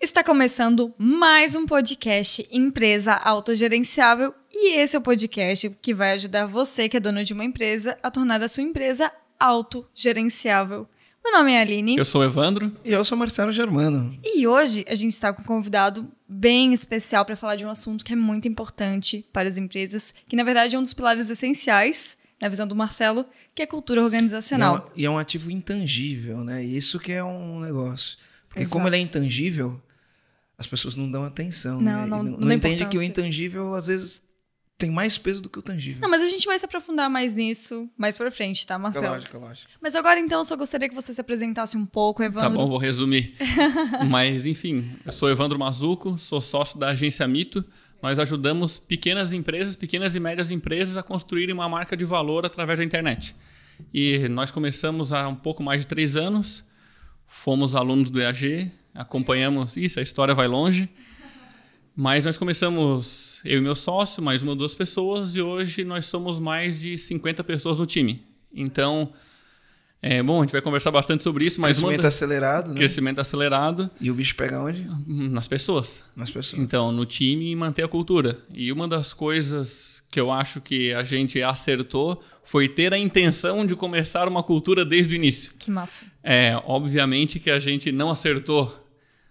Está começando mais um podcast Empresa Autogerenciável e esse é o podcast que vai ajudar você que é dono de uma empresa a tornar a sua empresa autogerenciável. Meu nome é Aline. Eu sou o Evandro. E eu sou o Marcelo Germano. E hoje a gente está com um convidado bem especial para falar de um assunto que é muito importante para as empresas, que na verdade é um dos pilares essenciais na visão do Marcelo, que é cultura organizacional. E é, um, e é um ativo intangível, né? Isso que é um negócio. Porque Exato. como ele é intangível, as pessoas não dão atenção. Não, né? não, não, não entende que o intangível, às vezes, tem mais peso do que o tangível. Não, mas a gente vai se aprofundar mais nisso mais pra frente, tá, Marcelo? Lógico, lógico. Mas agora, então, eu só gostaria que você se apresentasse um pouco, tá Evandro. Tá bom, vou resumir. mas, enfim, eu sou Evandro Mazuco, sou sócio da agência Mito. Nós ajudamos pequenas empresas, pequenas e médias empresas a construírem uma marca de valor através da internet. E nós começamos há um pouco mais de três anos, fomos alunos do EAG, acompanhamos isso, a história vai longe. Mas nós começamos, eu e meu sócio, mais uma ou duas pessoas, e hoje nós somos mais de 50 pessoas no time. Então, é, bom, a gente vai conversar bastante sobre isso, mas... Crescimento uma... acelerado, né? Crescimento acelerado. E o bicho pega onde? Nas pessoas. Nas pessoas. Então, no time e manter a cultura. E uma das coisas que eu acho que a gente acertou foi ter a intenção de começar uma cultura desde o início. Que massa. É, obviamente que a gente não acertou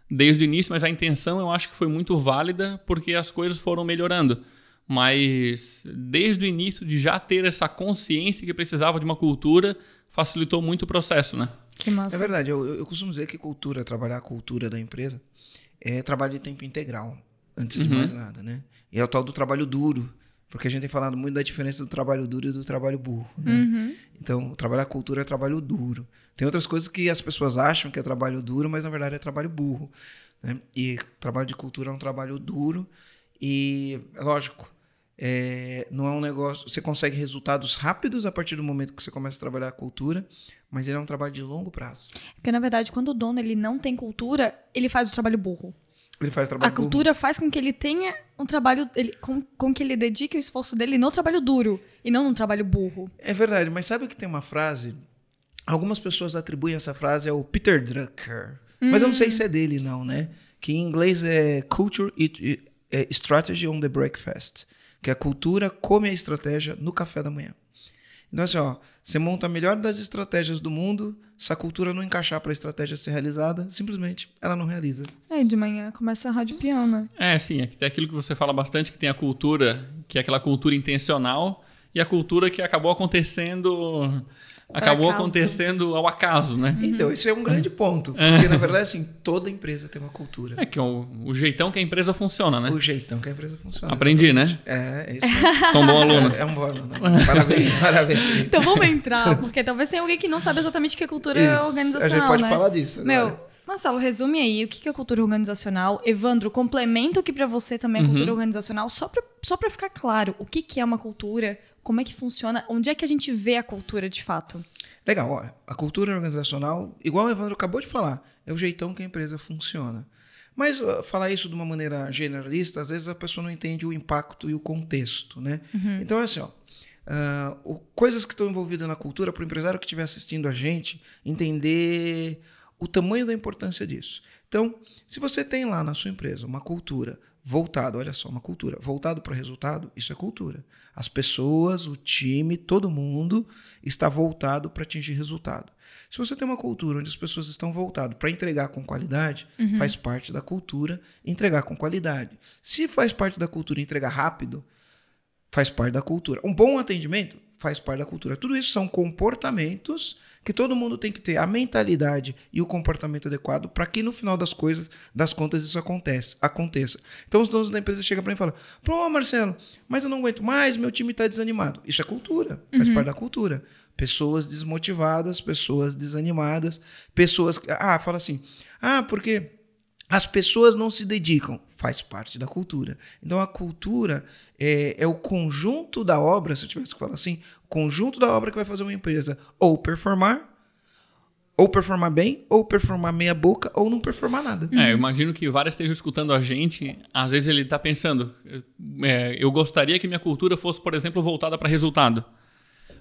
desde o início, mas a intenção eu acho que foi muito válida porque as coisas foram melhorando. Mas desde o início de já ter essa consciência que precisava de uma cultura, facilitou muito o processo, né? Que massa. É verdade, eu, eu costumo dizer que cultura, trabalhar a cultura da empresa, é trabalho de tempo integral, antes uhum. de mais nada, né? E é o tal do trabalho duro porque a gente tem falado muito da diferença do trabalho duro e do trabalho burro. Né? Uhum. Então, trabalhar cultura é trabalho duro. Tem outras coisas que as pessoas acham que é trabalho duro, mas na verdade é trabalho burro. Né? E trabalho de cultura é um trabalho duro. E, é lógico, é, não é um negócio. Você consegue resultados rápidos a partir do momento que você começa a trabalhar a cultura, mas ele é um trabalho de longo prazo. Porque, na verdade, quando o dono ele não tem cultura, ele faz o trabalho burro. Ele faz trabalho A cultura duro. faz com que ele tenha um trabalho. Ele, com, com que ele dedique o esforço dele no trabalho duro e não no trabalho burro. É verdade, mas sabe que tem uma frase. Algumas pessoas atribuem essa frase ao Peter Drucker. Hum. Mas eu não sei hum. se é dele, não, né? Que em inglês é Culture é Strategy on the Breakfast. Que é a cultura come a estratégia no café da manhã. Então, assim, ó, você monta a melhor das estratégias do mundo, se a cultura não encaixar para a estratégia ser realizada, simplesmente ela não realiza. É, de manhã começa a rádio piano. É, sim, é aquilo que você fala bastante, que tem a cultura, que é aquela cultura intencional, e a cultura que acabou acontecendo acabou acaso. acontecendo ao acaso, né? Uhum. Então, esse é um grande é. ponto. É. Porque, na verdade, assim, toda empresa tem uma cultura. É que o, o jeitão que a empresa funciona, né? O jeitão que a empresa funciona. Aprendi, né? exatamente. né? É, é isso mesmo. Sou um bom aluno. É, é um bom aluno. Né? Parabéns, parabéns. Então vamos entrar, porque talvez tenha alguém que não sabe exatamente o que é cultura isso. organizacional. A gente pode né? falar disso. Agora. Meu, Marcelo, resume aí o que é cultura organizacional. Evandro, Complemento que para você também é uhum. cultura uhum. organizacional, só para só ficar claro o que, que é uma cultura como é que funciona? Onde é que a gente vê a cultura de fato? Legal, olha, a cultura organizacional, igual o Evandro acabou de falar, é o jeitão que a empresa funciona. Mas uh, falar isso de uma maneira generalista, às vezes a pessoa não entende o impacto e o contexto, né? Uhum. Então é assim, ó, uh, o, coisas que estão envolvidas na cultura, para o empresário que estiver assistindo a gente, entender o tamanho da importância disso. Então, se você tem lá na sua empresa uma cultura voltado, olha só, uma cultura, voltado para o resultado, isso é cultura. As pessoas, o time, todo mundo está voltado para atingir resultado. Se você tem uma cultura onde as pessoas estão voltadas para entregar com qualidade, uhum. faz parte da cultura entregar com qualidade. Se faz parte da cultura entregar rápido, faz parte da cultura. Um bom atendimento faz parte da cultura. Tudo isso são comportamentos que todo mundo tem que ter a mentalidade e o comportamento adequado para que no final das coisas, das contas, isso acontece, aconteça. Então os donos da empresa chegam para mim e falam: "Pô, Marcelo, mas eu não aguento mais, meu time está desanimado". Isso é cultura, faz uhum. parte da cultura. Pessoas desmotivadas, pessoas desanimadas, pessoas ah, fala assim: "Ah, porque as pessoas não se dedicam, faz parte da cultura. Então a cultura é, é, o conjunto da obra, se eu tivesse que falar assim, conjunto da obra que vai fazer uma empresa ou performar, ou performar bem, ou performar meia boca, ou não performar nada. É, eu imagino que vários estejam escutando a gente, às vezes ele está pensando, é, eu gostaria que minha cultura fosse, por exemplo, voltada para resultado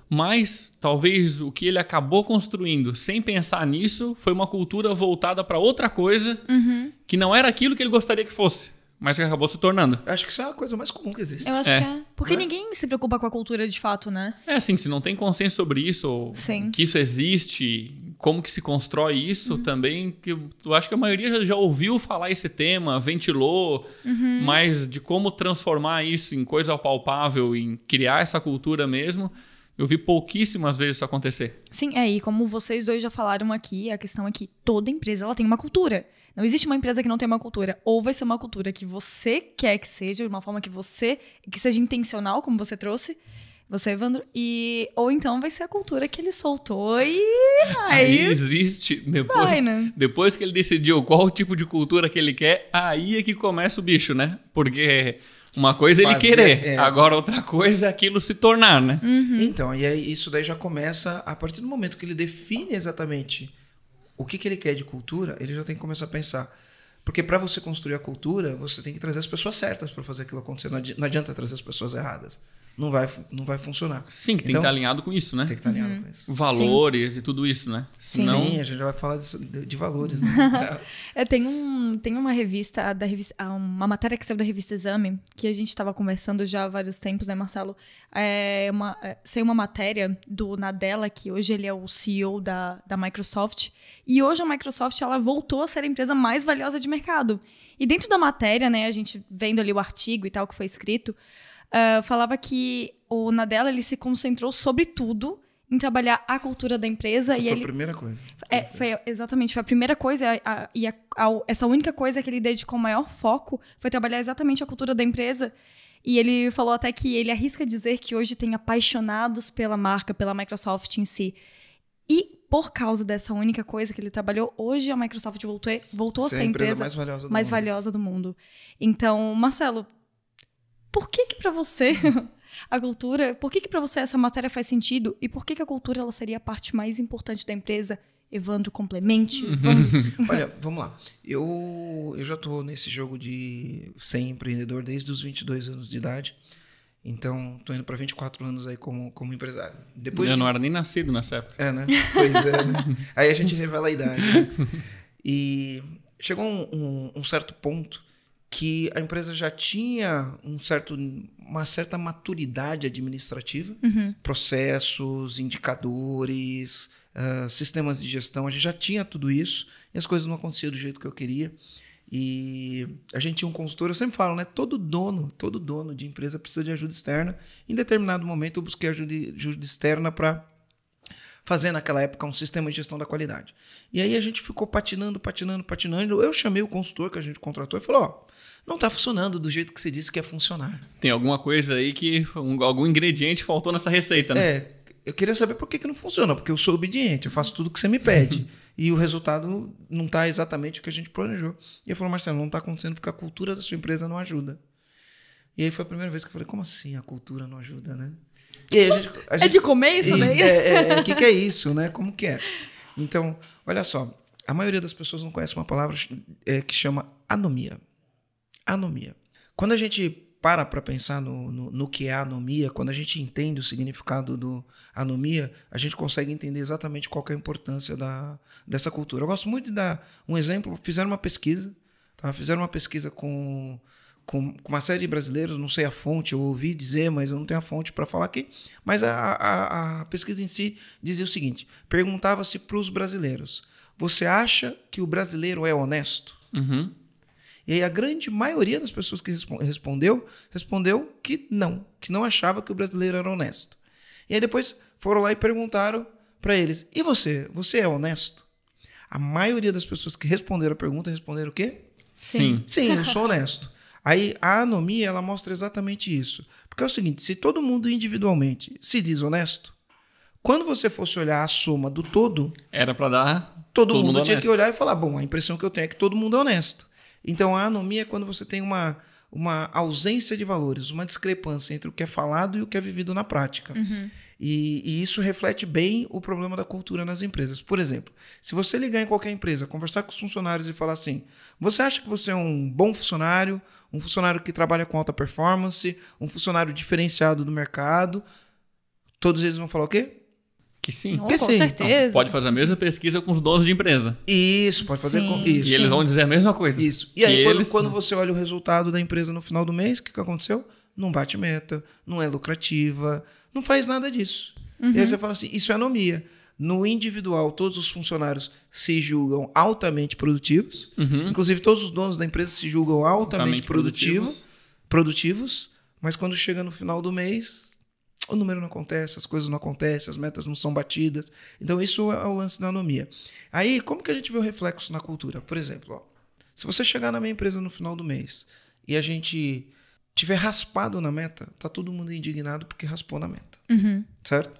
mas talvez o que ele acabou construindo sem pensar nisso foi uma cultura voltada para outra coisa uhum. que não era aquilo que ele gostaria que fosse. Mas que acabou se tornando. acho que isso é a coisa mais comum que existe. Eu acho é. que é. Porque é? ninguém se preocupa com a cultura de fato, né? É assim, se não tem consenso sobre isso, ou Sim. que isso existe, como que se constrói isso uhum. também, que eu acho que a maioria já, já ouviu falar esse tema, ventilou, uhum. mas de como transformar isso em coisa palpável, em criar essa cultura mesmo, eu vi pouquíssimas vezes isso acontecer. Sim, é, e como vocês dois já falaram aqui, a questão é que toda empresa ela tem uma cultura. Não existe uma empresa que não tem uma cultura. Ou vai ser uma cultura que você quer que seja, de uma forma que você, que seja intencional, como você trouxe, você, Evandro, e ou então vai ser a cultura que ele soltou e aí, aí existe depois, vai, né? depois que ele decidiu qual tipo de cultura que ele quer, aí é que começa o bicho, né? Porque uma coisa é ele querer, é... agora outra coisa é aquilo se tornar, né? Uhum. Então, e aí isso daí já começa a partir do momento que ele define exatamente o que, que ele quer de cultura, ele já tem que começar a pensar. Porque para você construir a cultura, você tem que trazer as pessoas certas para fazer aquilo acontecer. Não adianta trazer as pessoas erradas não vai, não vai funcionar. Sim, que tem que então, estar alinhado com isso, né? Tem que estar alinhado uhum. com isso. Valores Sim. e tudo isso, né? Sim. Senão... Sim, a gente vai falar de, de valores. Né? é, tem, um, tem uma revista, da revista, ah, uma matéria que saiu da revista Exame, que a gente estava conversando já há vários tempos, né, Marcelo? É uma, é, saiu uma matéria do Nadella, que hoje ele é o CEO da, da Microsoft, e hoje a Microsoft ela voltou a ser a empresa mais valiosa de mercado. E dentro da matéria, né, a gente vendo ali o artigo e tal que foi escrito, uh, falava que o Nadella ele se concentrou sobretudo em trabalhar a cultura da empresa Essa e foi ele... a primeira coisa é, foi exatamente foi a primeira coisa e a, a, essa única coisa que ele dedicou maior foco foi trabalhar exatamente a cultura da empresa e ele falou até que ele arrisca dizer que hoje tem apaixonados pela marca pela Microsoft em si e por causa dessa única coisa que ele trabalhou, hoje a Microsoft voltou, voltou a ser a empresa, empresa mais, valiosa do, mais valiosa do mundo. Então, Marcelo, por que que para você a cultura, por que que para você essa matéria faz sentido e por que que a cultura ela seria a parte mais importante da empresa? Evandro, complemente. Uhum. Vamos. Olha, vamos lá. Eu, eu já estou nesse jogo de ser empreendedor desde os 22 anos de idade. Então, estou indo para 24 anos aí como, como empresário. Depois eu de... não era nem nascido nessa época. É, né? Pois é, né? Aí a gente revela a idade. Né? E chegou um, um, um certo ponto que a empresa já tinha um certo, uma certa maturidade administrativa, uhum. processos, indicadores, uh, sistemas de gestão. A gente já tinha tudo isso e as coisas não aconteciam do jeito que eu queria. E a gente tinha um consultor, eu sempre falo, né? Todo dono, todo dono de empresa precisa de ajuda externa. Em determinado momento eu busquei ajuda, ajuda externa para fazer naquela época um sistema de gestão da qualidade. E aí a gente ficou patinando, patinando, patinando. Eu chamei o consultor que a gente contratou e falou: ó, oh, não está funcionando do jeito que você disse que ia funcionar. Tem alguma coisa aí que. Um, algum ingrediente faltou nessa receita, né? É, eu queria saber por que, que não funciona, porque eu sou obediente, eu faço tudo que você me pede. e o resultado não está exatamente o que a gente planejou. E ele falou, Marcelo, não está acontecendo porque a cultura da sua empresa não ajuda. E aí foi a primeira vez que eu falei, como assim a cultura não ajuda, né? E a gente, a é gente, né? é de comer isso É, o é, que, que é isso, né? Como que é? Então, olha só. A maioria das pessoas não conhece uma palavra é, que chama anomia. Anomia. Quando a gente para para pensar no, no, no, que é anomia, quando a gente entende o significado do anomia, a gente consegue entender exatamente qual é a importância da, dessa cultura. Eu gosto muito de dar um exemplo. Fizeram uma pesquisa, tá? fizeram uma pesquisa com com, com, uma série de brasileiros, não sei a fonte, eu ouvi dizer, mas eu não tenho a fonte para falar aqui. Mas a, a, a pesquisa em si dizia o seguinte: perguntava-se para os brasileiros, você acha que o brasileiro é honesto? Uhum. E aí a grande maioria das pessoas que respondeu, respondeu que não, que não achava que o brasileiro era honesto. E aí depois foram lá e perguntaram para eles: "E você, você é honesto?" A maioria das pessoas que responderam a pergunta responderam o quê? Sim. Sim, eu sou honesto. Aí a anomia ela mostra exatamente isso. Porque é o seguinte, se todo mundo individualmente se diz honesto, quando você fosse olhar a soma do todo, era para dar todo, todo mundo, mundo tinha que olhar e falar, bom, a impressão que eu tenho é que todo mundo é honesto. Então a anomia é quando você tem uma uma ausência de valores, uma discrepância entre o que é falado e o que é vivido na prática. Uhum. E, e, isso reflete bem o problema da cultura nas empresas. Por exemplo, se você ligar em qualquer empresa, conversar com os funcionários e falar assim: você acha que você é um bom funcionário, um funcionário que trabalha com alta performance, um funcionário diferenciado do mercado? Todos eles vão falar o quê? Que sim. Oh, que com sim. certeza. Então, pode fazer a mesma pesquisa com os donos de empresa. Isso, pode fazer sim. com isso. E eles vão dizer a mesma coisa. Isso. E aí, quando, eles... quando você olha o resultado da empresa no final do mês, o que, que aconteceu? não bate meta, não é lucrativa, não faz nada disso. Uhum. E aí uhum. você fala assim: isso é anomia. No individual, todos os funcionários se julgam altamente produtivos. Uhum. Inclusive, todos os donos da empresa se julgam altamente, altamente produtivo, produtivos. produtivos. Mas quando chega no final do mês, o número não acontece, as coisas não acontecem, as metas não são batidas. Então, isso é o lance da anomia. Aí, como que a gente vê o reflexo na cultura? Por exemplo, ó, se você chegar na minha empresa no final do mês e a gente tiver raspado na meta, tá todo mundo indignado porque raspou na meta. Uhum. Certo?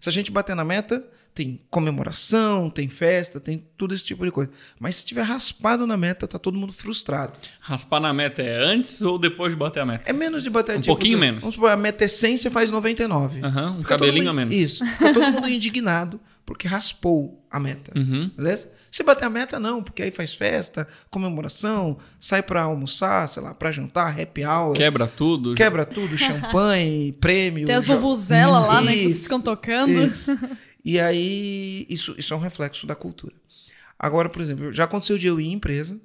Se a gente bater na meta, tem comemoração, tem festa, tem tudo esse tipo de coisa. Mas se tiver raspado na meta, tá todo mundo frustrado. Raspar na meta é antes ou depois de bater a meta? É menos de bater a meta. Um tipo, pouquinho você, menos. Vamos supor, a meta é 100, você faz 99. Uhum, um fica cabelinho a menos. Isso. Fica todo mundo indignado porque raspou a meta. Uhum. Beleza? Se bater a meta, não, porque aí faz festa, comemoração, sai para almoçar, sei lá, para jantar, happy hour. Quebra tudo. Quebra tudo, champanhe, prêmio. Tem as vovuzelas lá, né, que vocês ficam tocando. Isso. E aí, isso, isso é um reflexo da cultura. Agora, por exemplo, já aconteceu de eu ir em empresa,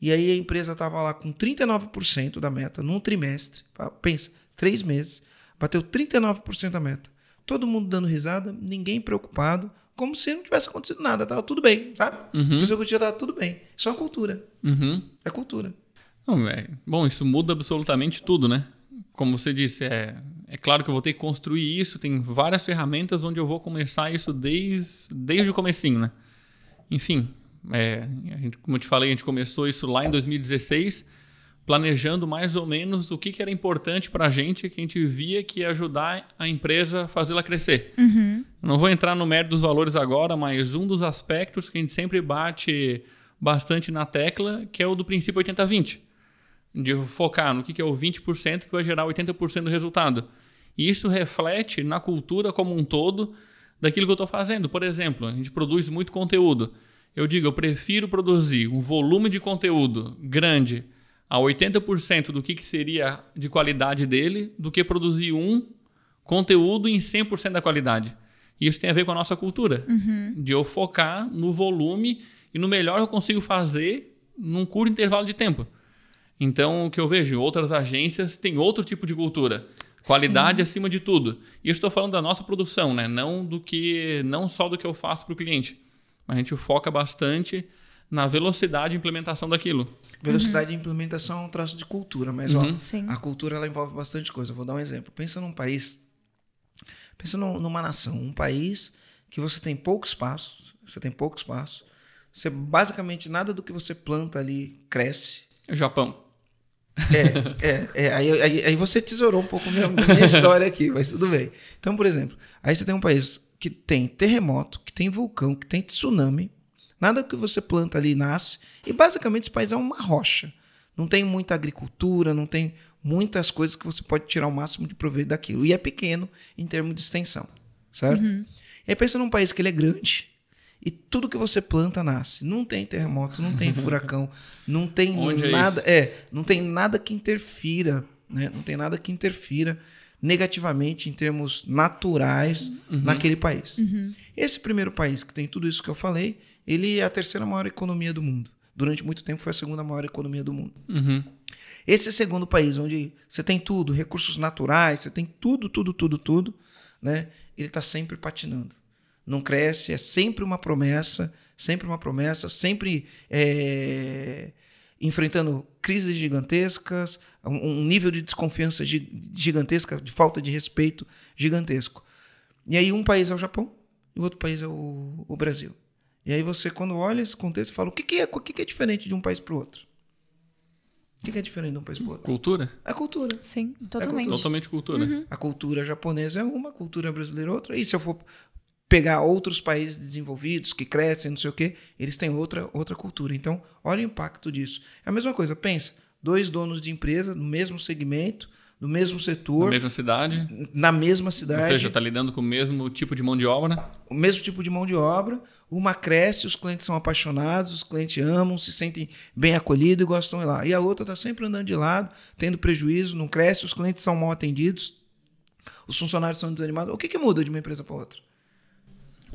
e aí a empresa estava lá com 39% da meta num trimestre. Pensa, três meses, bateu 39% da meta. Todo mundo dando risada, ninguém preocupado, como se não tivesse acontecido nada, tava tudo bem, sabe? Uhum. O executivo estava tudo bem. Isso é uma cultura. Uhum. É cultura. Não, é... Bom, isso muda absolutamente tudo, né? Como você disse, é é claro que eu vou ter que construir isso, tem várias ferramentas onde eu vou começar isso desde, desde o comecinho, né? Enfim, é, a gente, como eu te falei, a gente começou isso lá em 2016, planejando mais ou menos o que, que era importante para a gente, que a gente via que ia ajudar a empresa a fazê-la crescer. Uhum. Não vou entrar no mérito dos valores agora, mas um dos aspectos que a gente sempre bate bastante na tecla, que é o do princípio 80-20. De focar no que, que é o 20% que vai gerar 80% do resultado. E isso reflete na cultura como um todo daquilo que eu estou fazendo. Por exemplo, a gente produz muito conteúdo. Eu digo, eu prefiro produzir um volume de conteúdo grande a 80% do que, que seria de qualidade dele, do que produzir um conteúdo em 100% da qualidade. E isso tem a ver com a nossa cultura, uhum. de eu focar no volume e no melhor que eu consigo fazer num curto intervalo de tempo. Então, o que eu vejo, outras agências têm outro tipo de cultura. Qualidade Sim. acima de tudo. E eu estou falando da nossa produção, né? Não do que, não só do que eu faço para o cliente. A gente foca bastante na velocidade de implementação daquilo. Velocidade uhum. de implementação é um traço de cultura, mas uhum. ó, Sim. a cultura ela envolve bastante coisa. Vou dar um exemplo. Pensa num país, pensa numa nação, um país que você tem pouco espaço, você tem pouco espaço, você basicamente nada do que você planta ali cresce. É o Japão. É, é, é aí, aí, aí, você tesourou um pouco minha, minha história aqui, mas tudo bem. Então, por exemplo, aí você tem um país que tem terremoto, que tem vulcão, que tem tsunami. Nada que você planta ali nasce. E basicamente esse país é uma rocha. Não tem muita agricultura, não tem muitas coisas que você pode tirar o máximo de proveito daquilo. E é pequeno em termos de extensão, certo? Uhum. E aí pensa num país que ele é grande, e tudo que você planta nasce. Não tem terremoto, não tem furacão, não tem Onde é nada, é, é, não tem nada que interfira, né? Não tem nada que interfira negativamente em termos naturais uhum. uhum. naquele país. Uhum. Esse primeiro país que tem tudo isso que eu falei, ele é a terceira maior economia do mundo. Durante muito tempo foi a segunda maior economia do mundo. Uhum. Esse é segundo país onde você tem tudo, recursos naturais, você tem tudo, tudo, tudo, tudo, né? Ele está sempre patinando não cresce, é sempre uma promessa, sempre uma promessa, sempre é, enfrentando crises gigantescas, um, nível de desconfiança gigantesca, de falta de respeito gigantesco. E aí um país é o Japão e o outro país é o, o Brasil. E aí você, quando olha esse contexto, fala o que, que, é, o que, que é diferente de um país para o outro? O que, que é diferente de um país para o outro? Cultura? A cultura. Sim, totalmente. É cultura. Totalmente cultura. Uhum. A cultura japonesa é uma, a cultura brasileira é outra. E se eu for pegar outros países desenvolvidos que crescem, não sei o quê, eles têm outra, outra cultura. Então, olha o impacto disso. É a mesma coisa, pensa, dois donos de empresa no mesmo segmento, no mesmo setor. Na mesma cidade. Na mesma cidade. Ou seja, está lidando com o mesmo tipo de mão de obra. O mesmo tipo de mão de obra. Uma cresce, os clientes são apaixonados, os clientes amam, se sentem bem acolhidos e gostam de lá. E a outra está sempre andando de lado, tendo prejuízo, não cresce, os clientes são mal atendidos, os funcionários são desanimados. O que, que muda de uma empresa para outra?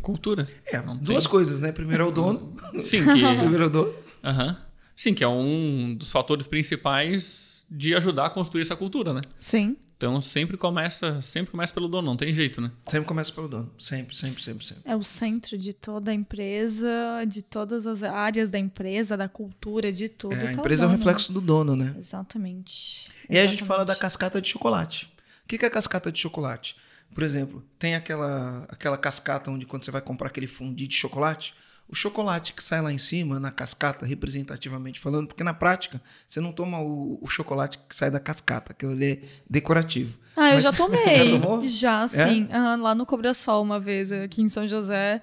cultura. É, não duas tem... coisas, né? Primeiro é o dono. Sim, que... Primeiro é o dono. Uhum. Sim, que é um dos fatores principais de ajudar a construir essa cultura, né? Sim. Então sempre começa, sempre começa pelo dono, não tem jeito, né? Sempre começa pelo dono, sempre, sempre, sempre, sempre. É o centro de toda a empresa, de todas as áreas da empresa, da cultura, de tudo. É, a tá empresa tá é o né? reflexo do dono, né? Exatamente. E Exatamente. aí a gente fala da cascata de chocolate. O que é a cascata de chocolate? Por exemplo, tem aquela, aquela cascata onde quando você vai comprar aquele fundi de chocolate, o chocolate que sai lá em cima, na cascata, representativamente falando, porque na prática você não toma o, o chocolate que sai da cascata, aquilo ali é decorativo. Ah, Mas, eu já tomei. já, já é? sim. É? lá no Cobra Sol uma vez, aqui em São José.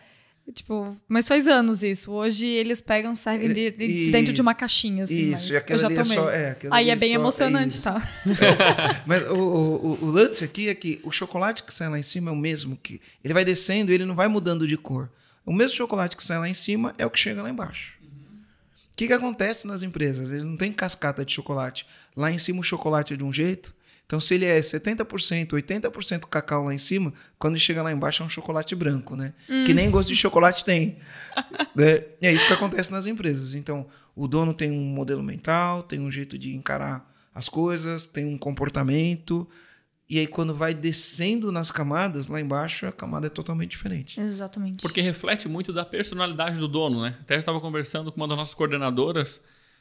Tipo, mas faz anos isso. Hoje eles pegam, servem de, de, dentro de uma caixinha, assim. Isso, e aquela eu já é tomei. É só, é, Aí é bem emocionante, é tá? mas o, o, o, lance aqui é que o chocolate que sai lá em cima é o mesmo que. Ele vai descendo e ele não vai mudando de cor. O mesmo chocolate que sai lá em cima é o que chega lá embaixo. O uhum. que, que acontece nas empresas? Ele não tem cascata de chocolate. Lá em cima o chocolate é de um jeito, então, se ele é 70%, 80% cacau lá em cima, quando chega lá embaixo é um chocolate branco, né? Hum. Que nem gosto de chocolate tem. né? É isso que acontece nas empresas. Então, o dono tem um modelo mental, tem um jeito de encarar as coisas, tem um comportamento. E aí, quando vai descendo nas camadas, lá embaixo, a camada é totalmente diferente. Exatamente. Porque reflete muito da personalidade do dono, né? Até eu estava conversando com uma das nossas coordenadoras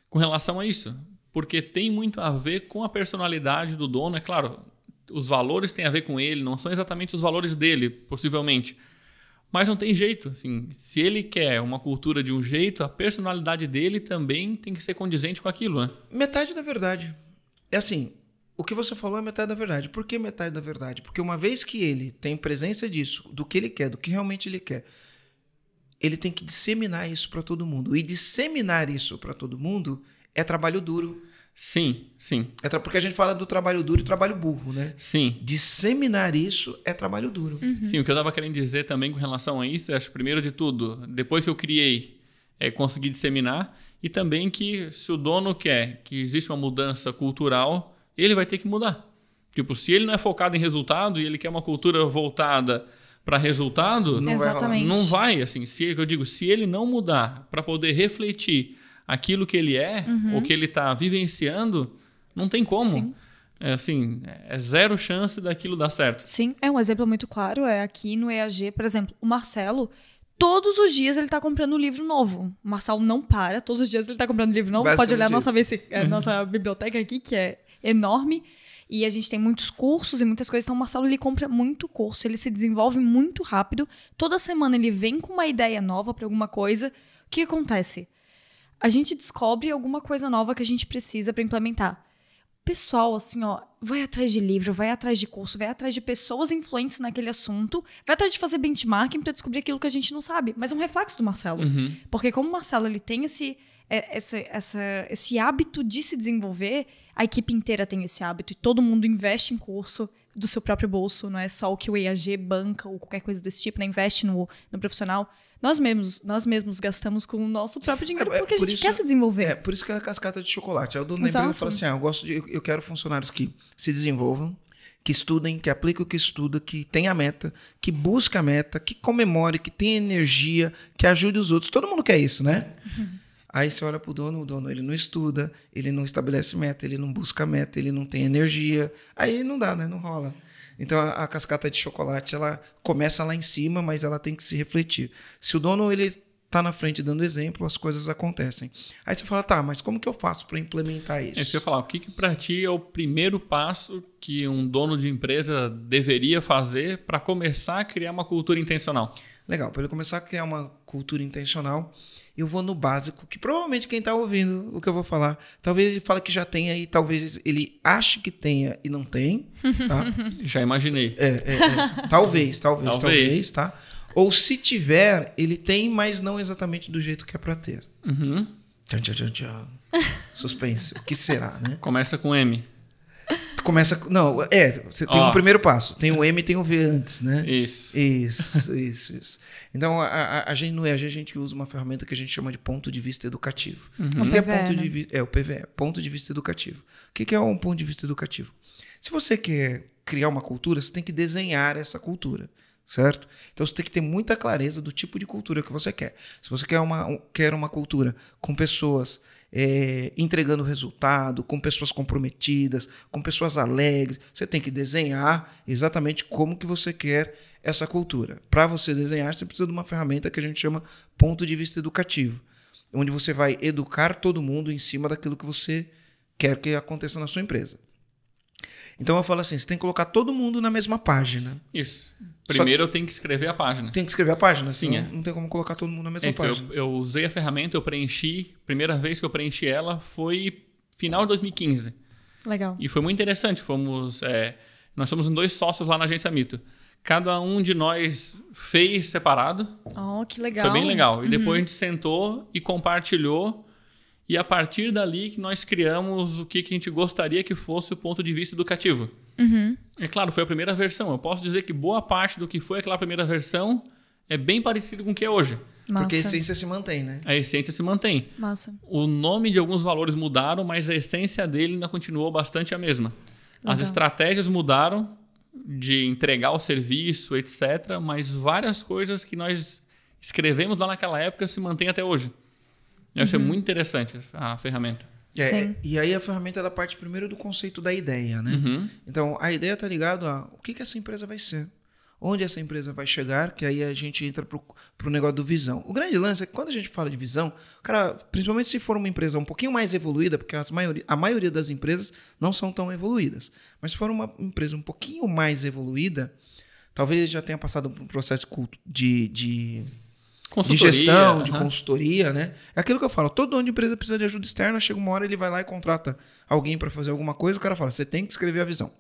com relação a isso porque tem muito a ver com a personalidade do dono. É claro, os valores têm a ver com ele, não são exatamente os valores dele, possivelmente. Mas não tem jeito, assim, se ele quer uma cultura de um jeito, a personalidade dele também tem que ser condizente com aquilo, né? Metade da verdade. É assim, o que você falou é metade da verdade. Por que metade da verdade? Porque uma vez que ele tem presença disso, do que ele quer, do que realmente ele quer, ele tem que disseminar isso para todo mundo. E disseminar isso para todo mundo é trabalho duro. Sim, sim. É porque a gente fala do trabalho duro e trabalho burro, né? Sim. Disseminar isso é trabalho duro. Uhum. Sim, o que eu estava querendo dizer também com relação a isso, acho primeiro de tudo, depois que eu criei, é, consegui disseminar, e também que se o dono quer que exista uma mudança cultural, ele vai ter que mudar. Tipo, se ele não é focado em resultado e ele quer uma cultura voltada para resultado, não Exatamente. vai, não vai assim, se eu digo, se ele não mudar para poder refletir aquilo que ele é, uhum. o que ele está vivenciando, não tem como. Sim. É assim, é zero chance daquilo dar certo. Sim, é um exemplo muito claro. É aqui no EAG, por exemplo, o Marcelo, todos os dias ele está comprando um livro novo. O Marcelo não para, todos os dias ele está comprando livro novo. Pode olhar a nossa, a nossa biblioteca aqui, que é enorme. E a gente tem muitos cursos e muitas coisas. Então, o Marcelo ele compra muito curso, ele se desenvolve muito rápido. Toda semana ele vem com uma ideia nova para alguma coisa. O que acontece? a gente descobre alguma coisa nova que a gente precisa para implementar. O pessoal, assim, ó, vai atrás de livro, vai atrás de curso, vai atrás de pessoas influentes naquele assunto, vai atrás de fazer benchmarking para descobrir aquilo que a gente não sabe. Mas é um reflexo do Marcelo. Uhum. Porque como o Marcelo ele tem esse, é, esse, essa, esse hábito de se desenvolver, a equipe inteira tem esse hábito e todo mundo investe em curso do seu próprio bolso, não é só o que o EAG banca ou qualquer coisa desse tipo, né? Investe no, no profissional nós mesmos, nós mesmos gastamos com o nosso próprio dinheiro é, é porque a gente isso, quer se desenvolver. É, por isso que era é cascata de chocolate. Aí o dono da empresa fala assim: ah, eu gosto de, eu quero funcionários que se desenvolvam, que estudem, que apliquem o que estuda, que tenha a meta, que busca a meta, que comemore, que tenha energia, que ajude os outros. Todo mundo quer isso, né? Uhum. Aí você olha pro dono, o dono ele não estuda, ele não estabelece meta, ele não busca meta, ele não tem energia. Aí não dá, né? Não rola. Então a, a, cascata de chocolate ela começa lá em cima, mas ela tem que se refletir. Se o dono ele tá na frente dando exemplo, as coisas acontecem. Aí você fala, tá, mas como que eu faço para implementar é, isso? É, você falar, o que, que para ti é o primeiro passo que um dono de empresa deveria fazer para começar a criar uma cultura intencional? Legal, para ele começar a criar uma cultura intencional, eu vou no básico, que provavelmente quem está ouvindo o que eu vou falar, talvez ele fale que já tenha e talvez ele ache que tenha e não tem. Tá? já imaginei. É, é, é. Talvez, talvez, talvez, talvez, tá? Ou se tiver, ele tem, mas não exatamente do jeito que é para ter. Uhum. Tchan, tchan, tchan, Suspense. O que será, né? Começa com M. Tu começa. Não, é, você tem um primeiro passo. Tem o M e tem o V antes, né? Isso. Isso, isso, isso. Então, a, a, a gente no é, EAG a gente usa uma ferramenta que a gente chama de ponto de vista educativo. Uhum. O que é ponto de né? vista. É, o PVE, é, ponto de vista educativo. O que, é um ponto de vista educativo? Se você quer criar uma cultura, você tem que desenhar essa cultura certo? Então você tem que ter muita clareza do tipo de cultura que você quer. Se você quer uma, quer uma cultura com pessoas é, entregando resultado, com pessoas comprometidas, com pessoas alegres. Você tem que desenhar exatamente como que você quer essa cultura. Para você desenhar, você precisa de uma ferramenta que a gente chama ponto de vista educativo, onde você vai educar todo mundo em cima daquilo que você quer que aconteça na sua empresa. Então eu falo assim, você tem que colocar todo mundo na mesma página. Isso. Primeiro eu tenho que escrever a página. Tem que escrever a página, sim. Senão, é. Não tem como colocar todo mundo na mesma Esse, é página. Eu, eu, usei a ferramenta, eu preenchi. Primeira vez que eu preenchi ela foi final de 2015. Legal. E foi muito interessante. Fomos, é, nós somos dois sócios lá na agência Mito. Cada um de nós fez separado. Oh, que legal. Foi bem legal. E uhum. depois uhum. a gente sentou e compartilhou. E a partir dali que nós criamos o que, que a gente gostaria que fosse o ponto de vista educativo. Uhum. É claro, foi a primeira versão. Eu posso dizer que boa parte do que foi aquela primeira versão é bem parecido com o que é hoje. Massa. Porque a essência se mantém, né? A essência se mantém. Massa. O nome de alguns valores mudaram, mas a essência dele ainda continuou bastante a mesma. Legal. As estratégias mudaram de entregar o serviço, etc., mas várias coisas que nós escrevemos lá naquela época se mantêm até hoje. Isso é uhum. é muito interessante, a ferramenta. É, Sim. E aí a ferramenta ela parte primeiro do conceito da ideia, né? Uhum. Então a ideia está ligada a o que, que essa empresa vai ser, onde essa empresa vai chegar, que aí a gente entra para o negócio do visão. O grande lance é que quando a gente fala de visão, cara, principalmente se for uma empresa um pouquinho mais evoluída, porque as maioria, a maioria das empresas não são tão evoluídas, mas se for uma empresa um pouquinho mais evoluída, talvez já tenha passado por um processo de, de de gestão, uhum. de consultoria, né? É aquilo que eu falo, todo dono de empresa precisa de ajuda externa, chega uma hora ele vai lá e contrata alguém para fazer alguma coisa, o cara fala, você tem que escrever a visão.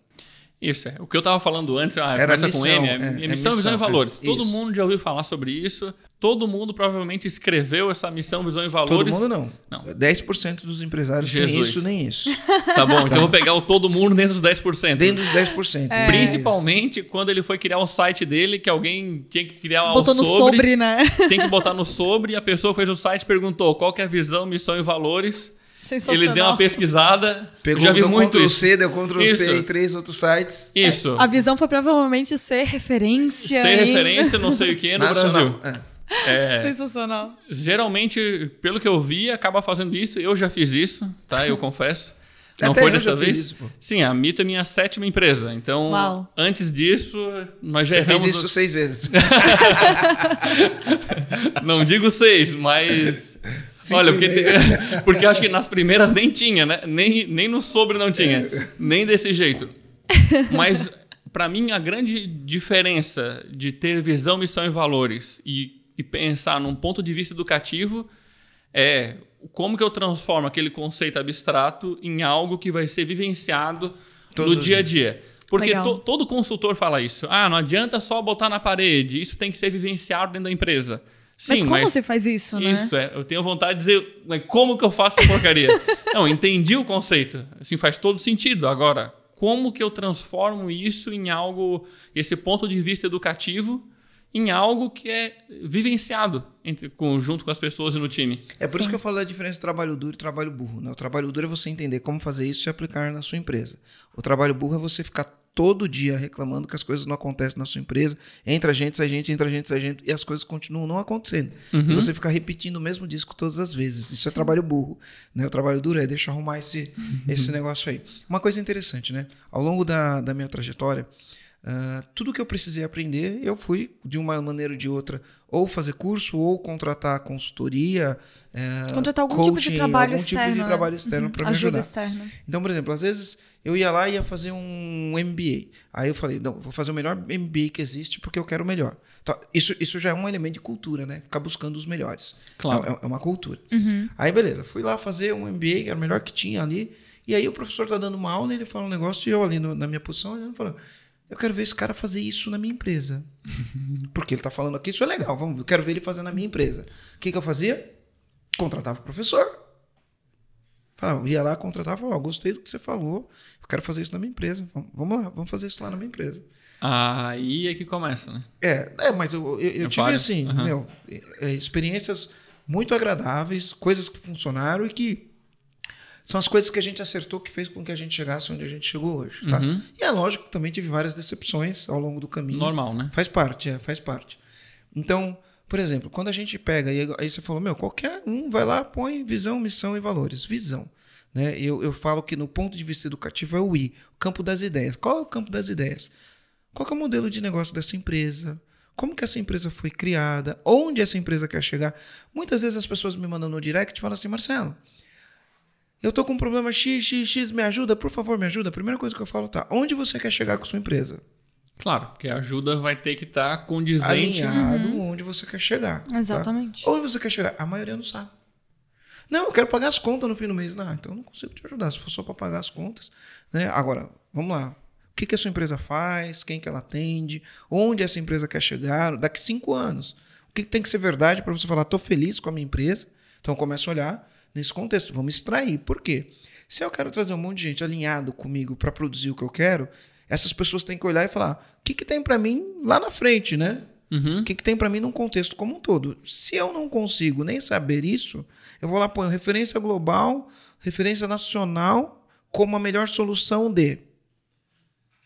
Isso, é. O que eu estava falando antes, a ah, Era começa missão, com M, é, é, é, missão, visão e é, valores. É, todo mundo já ouviu falar sobre isso. Todo mundo provavelmente escreveu essa missão, visão e valores. Todo mundo não. não. 10% dos empresários Jesus. tem isso nem isso. Tá bom, tá. então eu tá. vou pegar o todo mundo dentro dos 10%. Dentro dos 10%. É. Principalmente quando ele foi criar o site dele, que alguém tinha que criar Botou algo sobre. Botou no sobre, né? Tem que botar no sobre. E a pessoa fez o site perguntou qual é a visão, missão e valores. Sensacional. Ele deu uma pesquisada. Pegou, já vi muito Ctrl C, isso. deu Ctrl C isso. em três outros sites. Isso. É, a visão foi provavelmente ser referência. Ser referência, não sei o que, no Nacional. Brasil. É. É, Sensacional. Geralmente, pelo que eu vi, acaba fazendo isso. Eu já fiz isso, tá? Eu confesso. Não Até foi dessa vez? Isso, Sim, a Mito é minha sétima empresa. Então, Uau. antes disso, nós já Você erramos... fez isso seis vezes. não digo seis, mas Olha, porque, porque acho que nas primeiras nem tinha, né? Nem, nem no sobre não tinha. É. Nem desse jeito. Mas, para mim, a grande diferença de ter visão, missão e valores e, e pensar num ponto de vista educativo é como que eu transformo aquele conceito abstrato em algo que vai ser vivenciado Todos no dia a dia. Porque to, todo consultor fala isso. Ah, não adianta só botar na parede, isso tem que ser vivenciado dentro da empresa. Sim, mas como mas você faz isso, né? Isso, é. Eu tenho vontade de dizer, mas como que eu faço essa porcaria? Não, entendi o conceito. Assim, faz todo sentido. Agora, como que eu transformo isso em algo, esse ponto de vista educativo, em algo que é vivenciado entre, junto com as pessoas e no time? É por Sim. isso que eu falo da diferença entre trabalho duro e trabalho burro. Né? O trabalho duro é você entender como fazer isso e aplicar na sua empresa. O trabalho burro é você ficar todo dia reclamando que as coisas não acontecem na sua empresa. Entra a gente, sai gente, entra a gente, sai gente, e as coisas continuam não acontecendo. Uhum. E você fica repetindo o mesmo disco todas as vezes. Isso é Sim. é trabalho burro. Né? O trabalho duro é deixa eu arrumar esse, uhum. esse negócio aí. Uma coisa interessante, né? Ao longo da, da minha trajetória, Uh, tudo que eu precisei aprender, eu fui, de uma maneira ou de outra, ou fazer curso, ou contratar consultoria. Eh, contratar algum coaching, tipo de trabalho algum externo. Tipo de né? trabalho uhum. externo uhum, para me ajuda ajudar. externa. Então, por exemplo, às vezes eu ia lá e ia fazer um MBA. Aí eu falei, não, vou fazer o melhor MBA que existe porque eu quero o melhor. Então, isso, isso já é um elemento de cultura, né? Ficar buscando os melhores. Claro. É, é, é uma cultura. Uhum. Aí, beleza, fui lá fazer um MBA, que era o melhor que tinha ali. E aí o professor tá dando uma aula, ele fala um negócio e eu ali no, na minha posição, ele falando eu quero ver esse cara fazer isso na minha empresa. Porque ele está falando aqui, isso é legal, vamos, eu quero ver ele fazer na minha empresa. O que, que eu fazia? Contratava o professor. Falava, ia lá, contratava, falava, gostei do que você falou, eu quero fazer isso na minha empresa. Vamos, vamos lá, vamos fazer isso lá na minha empresa. Aí é que começa, né? É, é mas eu, eu, eu tive, assim, uhum. meu, é, experiências muito agradáveis, coisas que funcionaram e que são as coisas que a gente acertou que fez com que a gente chegasse onde a gente chegou hoje. Tá? Uhum. E é lógico que também tive várias decepções ao longo do caminho. Normal, né? Faz parte, é, faz parte. Então, por exemplo, quando a gente pega, e aí você falou, meu, qualquer um vai lá, põe visão, missão e valores. Visão. Né? Eu, eu falo que no ponto de vista educativo é o I, o campo das ideias. Qual é o campo das ideias? Qual é o modelo de negócio dessa empresa? Como que essa empresa foi criada? Onde essa empresa quer chegar? Muitas vezes as pessoas me mandam no direct e falam assim, Marcelo, eu tô com um problema X, X, X, me ajuda, por favor, me ajuda. A primeira coisa que eu falo tá, onde você quer chegar com sua empresa? Claro, porque a ajuda vai ter que estar tá condizente. Alinhado uhum. onde você quer chegar. Tá? Exatamente. Tá? Onde você quer chegar? A maioria não sabe. Não, eu quero pagar as contas no fim do mês. Não, então eu não consigo te ajudar, se for só para pagar as contas. Né? Agora, vamos lá. O que, que a sua empresa faz? Quem que ela atende? Onde essa empresa quer chegar? Daqui cinco anos. O que, que tem que ser verdade para você falar, estou feliz com a minha empresa? Então começa a olhar nesse contexto. Vamos extrair. Por quê? Se eu quero trazer um monte de gente alinhado comigo para produzir o que eu quero, essas pessoas têm que olhar e falar: o que, que tem para mim lá na frente, né? Uhum. O que, que tem para mim num contexto como um todo? Se eu não consigo nem saber isso, eu vou lá pôr referência global, referência nacional como a melhor solução de.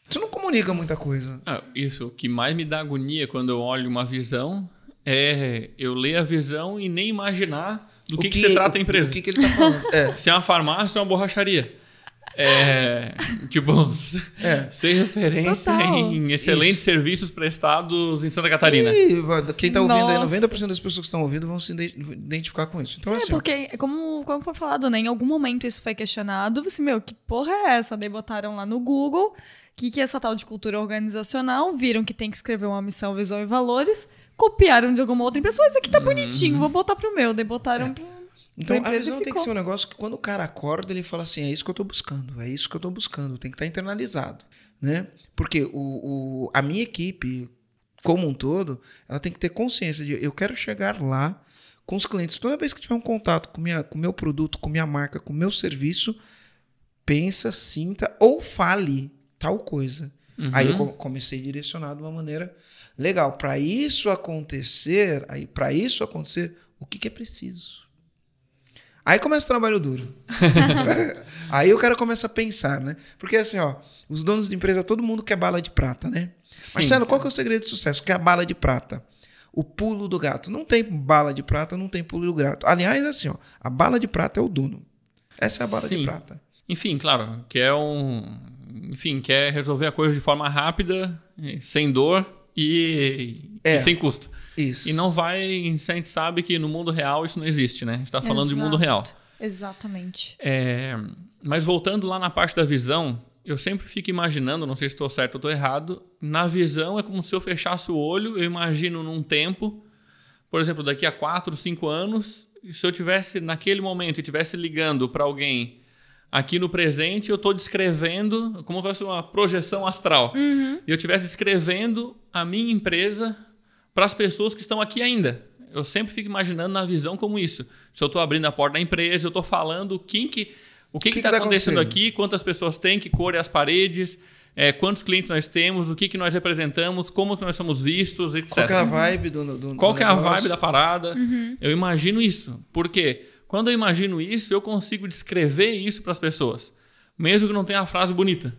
Isso não comunica muita coisa. Ah, isso, o que mais me dá agonia quando eu olho uma visão é eu ler a visão e nem imaginar do que, que, que, você trata a empresa. O que, que ele tá falando. É. Se é uma farmácia ou é uma borracharia. É, tipo, é. sem referência Total. em excelentes Isso. serviços prestados em Santa Catarina. E quem está ouvindo Nossa. aí, 90% das pessoas que estão ouvindo vão se identificar com isso. Então, Sim, é assim, porque, como, como foi falado, né? Em algum momento isso foi questionado. Você, meu, que porra é essa? Daí botaram lá no Google o que, que é essa tal de cultura organizacional, viram que tem que escrever uma missão, visão e valores copiaram de alguma outra impressora. esse aqui tá uhum. bonitinho, vou botar pro meu. Daí botaram é. pro. Então, a visão tem que ser um negócio que quando o cara acorda, ele fala assim: é isso que eu estou buscando, é isso que eu estou buscando, tem que estar tá internalizado. Né? Porque o, o, a minha equipe, como um todo, ela tem que ter consciência de eu quero chegar lá com os clientes. Toda vez que tiver um contato com o com meu produto, com minha marca, com meu serviço, pensa, sinta ou fale tal coisa. Uhum. Aí eu comecei a direcionar de uma maneira legal. Para isso acontecer, aí para isso acontecer, o que, que é preciso? Aí começa o trabalho duro. aí o cara começa a pensar, né? Porque assim, ó, os donos de empresa, todo mundo quer bala de prata, né? Sim, Marcelo, qual que é o segredo de sucesso? Que é a bala de prata. O pulo do gato. Não tem bala de prata, não tem pulo do gato. Aliás, assim, ó, a bala de prata é o dono. Essa é a bala Sim. de prata. Enfim, claro, que é um enfim, quer resolver a coisa de forma rápida, sem dor e, é, e sem custo. Isso. E não vai. A gente sabe que no mundo real isso não existe, né? A gente está falando Exato. de mundo real. Exatamente. É, mas voltando lá na parte da visão, eu sempre fico imaginando, não sei se estou certo ou estou errado, na visão é como se eu fechasse o olho, eu imagino num tempo, por exemplo, daqui a 4, 5 anos, se eu tivesse naquele momento e estivesse ligando para alguém aqui no presente eu estou descrevendo como se fosse uma projeção astral. Uhum. E eu estivesse descrevendo a minha empresa para as pessoas que estão aqui ainda. Eu sempre fico imaginando na visão como isso. Se eu estou abrindo a porta da empresa, eu estou falando quem que, o que está tá acontecendo aqui, quantas pessoas tem, que cor é as paredes, é, quantos clientes nós temos, o que, que nós representamos, como que nós somos vistos, etc. Qual é a vibe do, do Qual do é a vibe da parada? Uhum. Eu imagino isso. Por quê? Porque quando eu imagino isso, eu consigo descrever isso para as pessoas, mesmo que não tenha a frase bonita.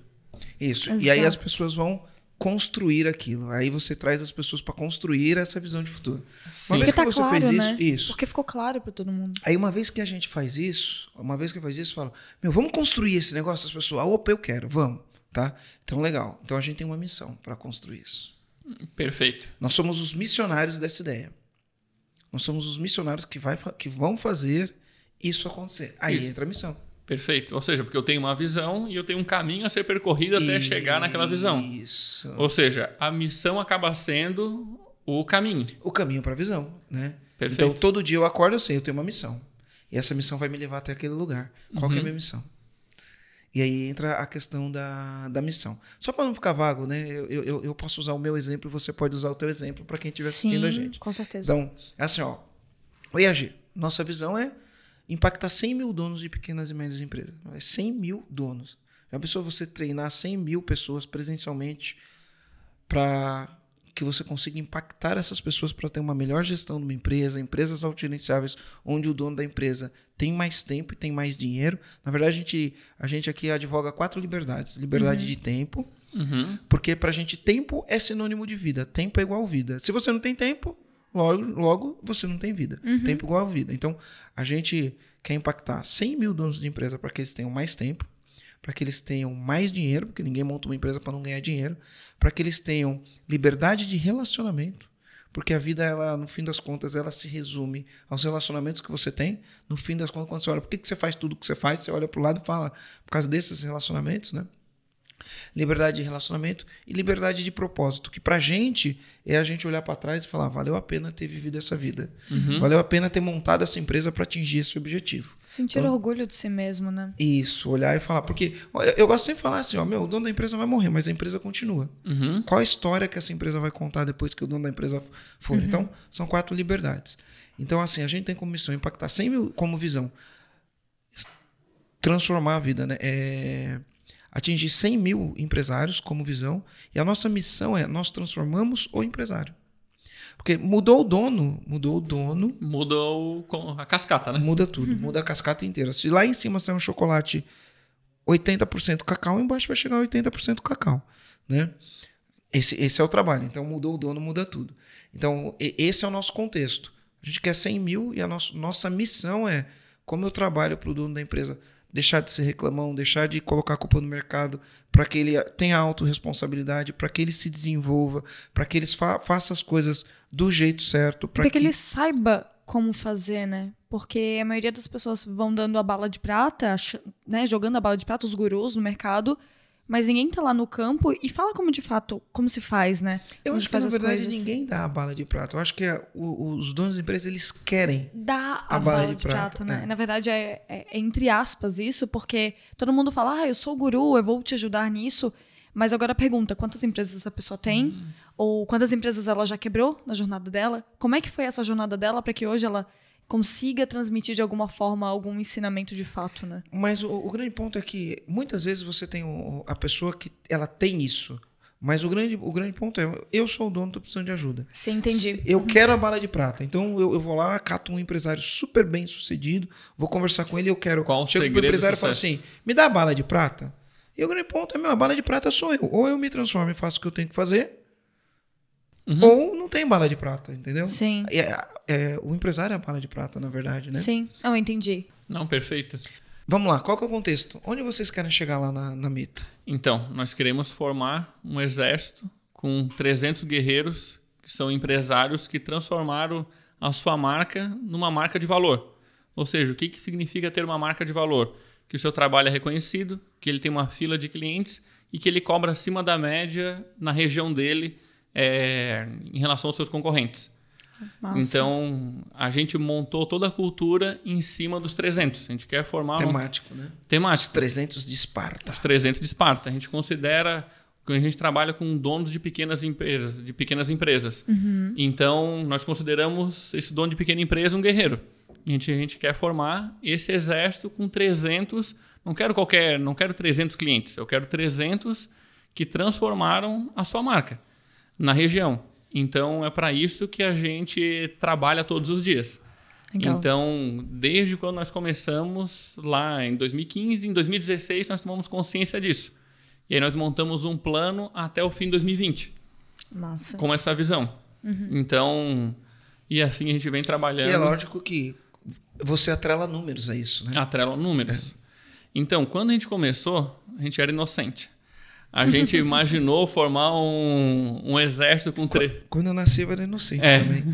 Isso. Exato. E aí as pessoas vão construir aquilo. Aí você traz as pessoas para construir essa visão de futuro. Sim. Uma vez Porque que tá você claro, fez isso, né? isso. Porque ficou claro para todo mundo. Aí uma vez que a gente faz isso, uma vez que faz isso, fala: "Meu, vamos construir esse negócio as pessoas. Ah, opa, eu quero, vamos", tá? Então legal. Então a gente tem uma missão para construir isso. Perfeito. Nós somos os missionários dessa ideia. Nós somos os missionários que, vai, que vão fazer isso acontecer. Aí isso. entra a missão. Perfeito. Ou seja, porque eu tenho uma visão e eu tenho um caminho a ser percorrido até isso. chegar naquela visão. Isso. Ou seja, a missão acaba sendo o caminho. O caminho para a visão, né? Perfeito. Então, todo dia eu acordo, eu sei, eu tenho uma missão. E essa missão vai me levar até aquele lugar. Qual uhum. é a uhum. minha missão? E aí entra a questão da, da missão. Só para não ficar vago, né? Eu, eu, eu, posso usar o meu exemplo e você pode usar o teu exemplo para quem estiver assistindo a gente. com certeza. Então, é assim, ó. O IAG, nossa visão é impactar 100 mil donos de pequenas e médias empresas. É 100 mil donos. Já pensou você treinar 100 mil pessoas presencialmente para que você consiga impactar essas pessoas para ter uma melhor gestão de uma empresa, empresas autogerenciáveis, onde o dono da empresa tem mais tempo e tem mais dinheiro. Na verdade, a gente, a gente aqui advoga quatro liberdades: liberdade uhum. de tempo, uhum. porque para a gente tempo é sinônimo de vida, tempo é igual vida. Se você não tem tempo, logo, logo você não tem vida. Uhum. Tempo igual vida. Então, a gente quer impactar 100 mil donos de empresa para que eles tenham mais tempo para que eles tenham mais dinheiro, porque ninguém monta uma empresa para não ganhar dinheiro, para que eles tenham liberdade de relacionamento, porque a vida, ela, no fim das contas, ela se resume aos relacionamentos que você tem. No fim das contas, quando você olha, por que, que você faz tudo o que você faz? Você olha para o lado e fala, por causa desses relacionamentos, né? liberdade de relacionamento e liberdade de propósito, que pra gente é a gente olhar para trás e falar, valeu a pena ter vivido essa vida. Uhum. Valeu a pena ter montado essa empresa para atingir esse objetivo. Sentir então, orgulho de si mesmo, né? Isso, olhar e falar, porque eu, eu gosto sempre de falar assim, ó, meu, o dono da empresa vai morrer, mas a empresa continua. Uhum. Qual a história que essa empresa vai contar depois que o dono da empresa for? Uhum. Então, são quatro liberdades. Então, assim, a gente tem como missão impactar 100 mil como visão transformar a vida, né? É atingir 100 mil empresários como visão, e a nossa missão é nós transformamos o empresário. Porque mudou o dono, mudou o dono. Mudou a cascata, né? Muda tudo, uhum. muda a cascata inteira. Se lá em cima sai um chocolate 80% cacau, embaixo vai chegar 80% cacau, né? Esse, esse é o trabalho. Então, mudou o dono, muda tudo. Então, esse é o nosso contexto. A gente quer 100 mil e a nossa nossa missão é como eu trabalho para o dono da empresa deixar de ser reclamão, deixar de colocar a culpa no mercado, para que ele tenha autorresponsabilidade, para que ele se desenvolva, para que ele fa faça as coisas do jeito certo. Para que... que ele saiba como fazer, né? Porque a maioria das pessoas vão dando a bala de prata, né? jogando a bala de prata, os gurus no mercado, mas ninguém tá lá no campo e fala como de fato, como se faz, né? Eu como acho que, na verdade, coisas. ninguém dá a bala de prata. Eu acho que a, é o, os donos da empresa, eles querem dar a, a, bala, bala de, de prata, prata. né? É. Na verdade, é, é, é entre aspas isso, porque todo mundo fala, ah, eu sou o guru, eu vou te ajudar nisso. Mas agora pergunta, quantas empresas essa pessoa tem? Hum. Ou quantas empresas ela já quebrou na jornada dela? Como é que foi essa jornada dela para que hoje ela consiga transmitir de alguma forma algum ensinamento de fato, né? Mas o, o grande ponto é que muitas vezes você tem o, a pessoa que ela tem isso, mas o grande, o grande ponto é, eu sou o dono, estou precisando de ajuda. Sim, entendi. Eu quero a bala de prata. Então eu, eu vou lá, cato um empresário super bem sucedido, vou conversar com ele, eu quero. Qual Chego segredo O empresário e assim: me dá a bala de prata. E o grande ponto é, meu, a bala de prata sou eu. Ou eu me transformo e faço o que eu tenho que fazer, Uhum. Ou não tem bala de prata, entendeu? Sim. É, é, o empresário é a bala de prata, na verdade, né? Sim, eu entendi. Não, perfeito. Vamos lá, qual que é o contexto? Onde vocês querem chegar lá na, na meta? Então, nós queremos formar um exército com 300 guerreiros que são empresários que transformaram a sua marca numa marca de valor. Ou seja, o que, que significa ter uma marca de valor? Que o seu trabalho é reconhecido, que ele tem uma fila de clientes e que ele cobra acima da média na região dele é, em relação aos seus concorrentes. Então, a gente montou toda a cultura em cima dos 300. A gente quer formar... Temático, um... né? Temático. Os 300 de Esparta. Os 300 de Esparta. A gente considera... A gente trabalha com donos de pequenas empresas. De pequenas empresas. Uhum. Então, nós consideramos esse dono de pequena empresa um guerreiro. A gente, a gente quer formar esse exército com 300... Não quero qualquer... Não quero 300 clientes. Eu quero 300 que transformaram a sua marca na região. Então é para isso que a gente trabalha todos os dias. Legal. Então, desde quando nós começamos lá em 2015, em 2016 nós tomamos consciência disso. E aí nós montamos um plano até o fim de 2020. Com essa visão. Uhum. Então, e assim a gente vem trabalhando. E é lógico que você atrela números a é isso, né? Atrela números. É. Então, quando a gente começou, a gente era inocente. A gente imaginou formar um, um exército com três. Quando eu nasci eu era inocente é. também.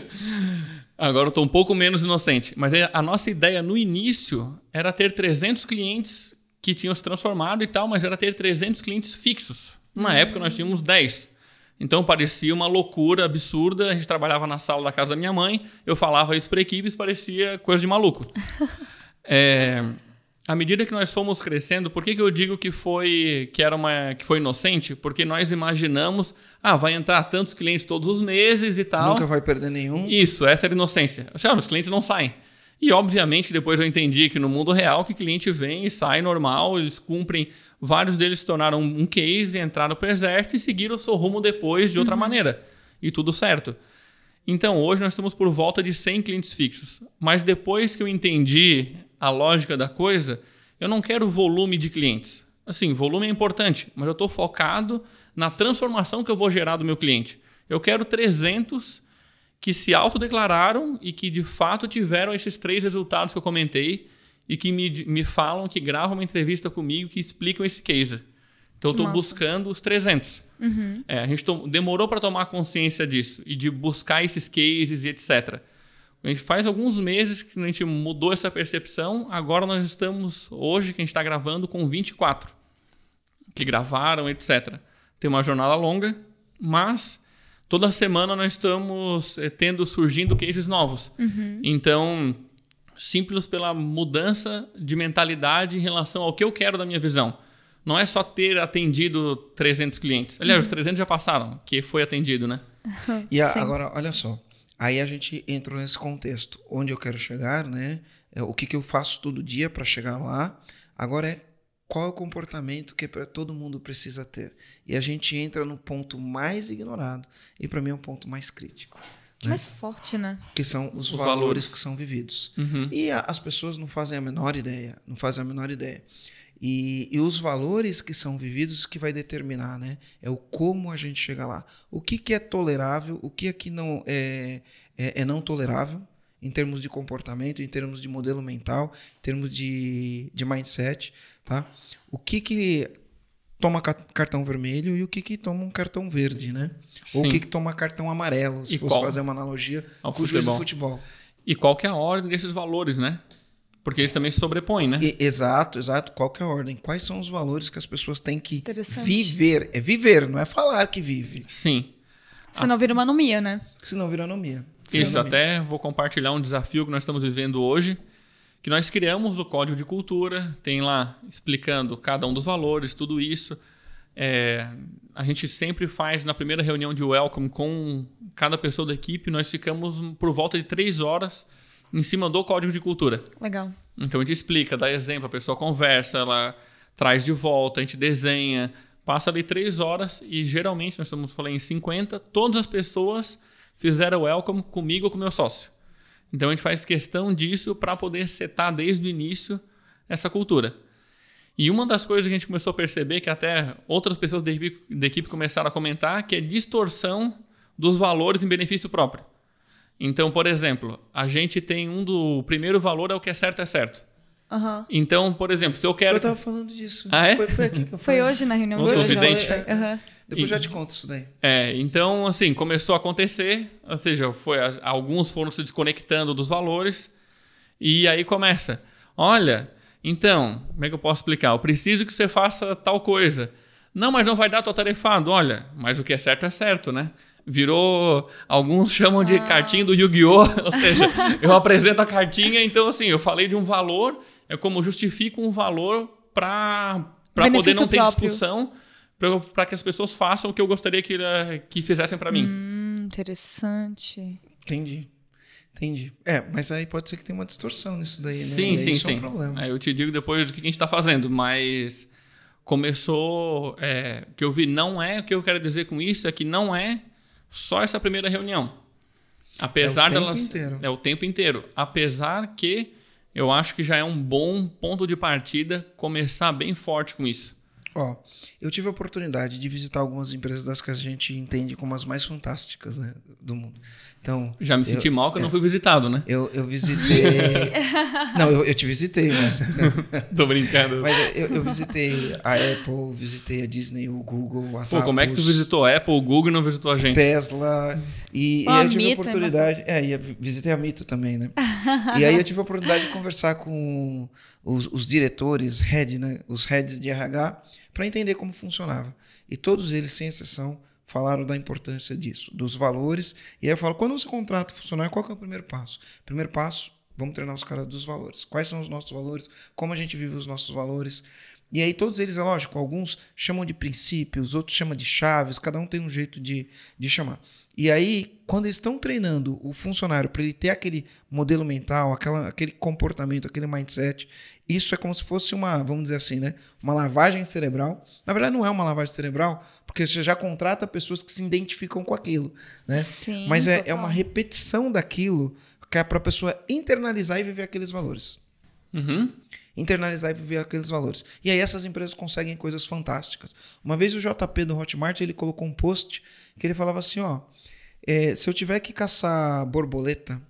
Agora eu estou um pouco menos inocente. Mas é, a nossa ideia no início era ter 300 clientes que tinham se transformado e tal, mas era ter 300 clientes fixos. Na hum. época nós tínhamos 10. Então parecia uma loucura absurda. A gente trabalhava na sala da casa da minha mãe, eu falava isso para equipes, parecia coisa de maluco. é, à medida que nós fomos crescendo, por que, que eu digo que foi que era uma que foi inocente? Porque nós imaginamos, ah, vai entrar tantos clientes todos os meses e tal. Nunca vai perder nenhum. Isso, essa era inocência. os clientes não saem. E obviamente depois eu entendi que no mundo real que cliente vem e sai normal, eles cumprem, vários deles se tornaram um case, entraram para o exército e seguiram o seu rumo depois de outra uhum. maneira. E tudo certo. Então, hoje nós estamos por volta de 100 clientes fixos. Mas depois que eu entendi a lógica da coisa, eu não quero volume de clientes. Assim, volume é importante, mas eu estou focado na transformação que eu vou gerar do meu cliente. Eu quero 300 que se autodeclararam e que de fato tiveram esses três resultados que eu comentei e que me, me falam, que gravam uma entrevista comigo, que explicam esse case. Então, que eu estou buscando os 300. Uhum. É, a gente demorou para tomar consciência disso e de buscar esses cases e etc. A gente faz alguns meses que a gente mudou essa percepção. Agora nós estamos, hoje que a gente está gravando, com 24 que gravaram, etc. Tem uma jornada longa, mas toda semana nós estamos eh, tendo surgindo cases novos. Uhum. Então, simples pela mudança de mentalidade em relação ao que eu quero da minha visão. Não é só ter atendido 300 clientes. Aliás, uhum. os 300 já passaram, que foi atendido, né? e a, agora, olha só. Aí a gente entrou nesse contexto. Onde eu quero chegar, né? É, o que, que eu faço todo dia para chegar lá. Agora é qual é o comportamento que é todo mundo precisa ter. E a gente entra no ponto mais ignorado e, para mim, é um ponto mais crítico. Né? Mais forte, né? Que são os, os valores, valores, que são vividos. Uhum. E a, as pessoas não fazem a menor ideia. Não fazem a menor ideia. E, e, os valores que são vividos que vai determinar, né? É o como a gente chega lá. O que, que é tolerável, o que aqui é não é, é, é, não tolerável em termos de comportamento, em termos de modelo mental, em termos de, de mindset, tá? O que que toma cartão vermelho e o que que toma um cartão verde, né? Sim. Ou o que que toma cartão amarelo, se e fosse qual? fazer uma analogia ao futebol. futebol. E qual que é a ordem desses valores, né? Porque eles também se sobrepõem, né? E, exato, exato. Qual que é a ordem? Quais são os valores que as pessoas têm que viver? É viver, não é falar que vive. Sim. Senão ah. vira uma anomia, né? Senão vira anomia. Isso, Isso até vou compartilhar um desafio que nós estamos vivendo hoje, que nós criamos o Código de Cultura, tem lá explicando cada um dos valores, tudo isso. É, a gente sempre faz, na primeira reunião de welcome com cada pessoa da equipe, nós ficamos por volta de três horas em cima do código de cultura. Legal. Então a gente explica, dá exemplo, a pessoa conversa, ela traz de volta, a gente desenha, passa ali três horas e geralmente, nós estamos falando em 50, todas as pessoas fizeram welcome comigo ou com meu sócio. Então a gente faz questão disso para poder setar desde o início essa cultura. E uma das coisas que a gente começou a perceber, que até outras pessoas da equipe, da equipe começaram a comentar, que é distorção dos valores em benefício próprio. Então, por exemplo, a gente tem um do primeiro valor é o que é certo é certo. Uhum. Então, por exemplo, se eu quero. Eu tava falando disso. Ah, é? Foi, foi aqui que eu falei. Foi hoje na reunião hoje, hoje. Uhum. Depois e, já te conto isso daí. É, então, assim, começou a acontecer, ou seja, foi, alguns foram se desconectando dos valores, e aí começa. Olha, então, como é que eu posso explicar? Eu preciso que você faça tal coisa. Não, mas não vai dar, tô tarefado. Olha, mas o que é certo é certo, né? virou. Alguns chamam de ah. cartinha do Yu-Gi-Oh! Ou seja, eu apresento a cartinha, então assim, eu falei de um valor, é como justifico um valor para poder não ter próprio. discussão, para que as pessoas façam o que eu gostaria que, eh, que fizessem para mim. Hum, interessante. Entendi. Entendi. É, mas aí pode ser que tenha uma distorção nisso daí, né? Sim, é sim, sim. É um problema. Aí eu te digo depois do que a gente está fazendo, mas começou. É, que eu vi não é, o que eu quero dizer com isso é que não é só essa primeira reunião. Apesar é o tempo delas, inteiro. É o tempo inteiro. Apesar que eu acho que já é um bom ponto de partida começar bem forte com isso. Ó, eu tive a oportunidade de visitar algumas empresas das que a gente entende como as mais fantásticas né, do mundo. Então, Já me senti eu, mal que eu, não fui visitado, né? Eu, eu visitei. não, eu, eu te visitei, mas. Tô brincando. Mas eu, eu visitei a Apple, visitei a Disney, o Google, a Pô, Zappos, como é que tu visitou a Apple, o Google e não visitou a gente? Tesla. E, e aí eu tive a é oportunidade. É, e visitei a Mito também, né? e aí eu tive a oportunidade de conversar com os, os diretores, head, né? Os heads de RH, para entender como funcionava. E todos eles, sem exceção, falaram da importância disso, dos valores. E aí eu falo, quando você contrata funcionário, qual que é o primeiro passo? Primeiro passo, vamos treinar os caras dos valores. Quais são os nossos valores? Como a gente vive os nossos valores? E aí todos eles, é lógico, alguns chamam de princípios, outros chamam de chaves, cada um tem um jeito de, de chamar. E aí, quando eles estão treinando o funcionário para ele ter aquele modelo mental, aquela, aquele comportamento, aquele mindset, isso é como se fosse uma, vamos dizer assim, né? Uma lavagem cerebral. Na verdade, não é uma lavagem cerebral, porque você já contrata pessoas que se identificam com aquilo, né? Sim, Mas é, é uma repetição daquilo que é para a pessoa internalizar e viver aqueles valores. Uhum internalizar e viver aqueles valores. E aí essas empresas conseguem coisas fantásticas. Uma vez o JP do Hotmart ele colocou um post que ele falava assim, ó, é, se eu tiver que caçar borboleta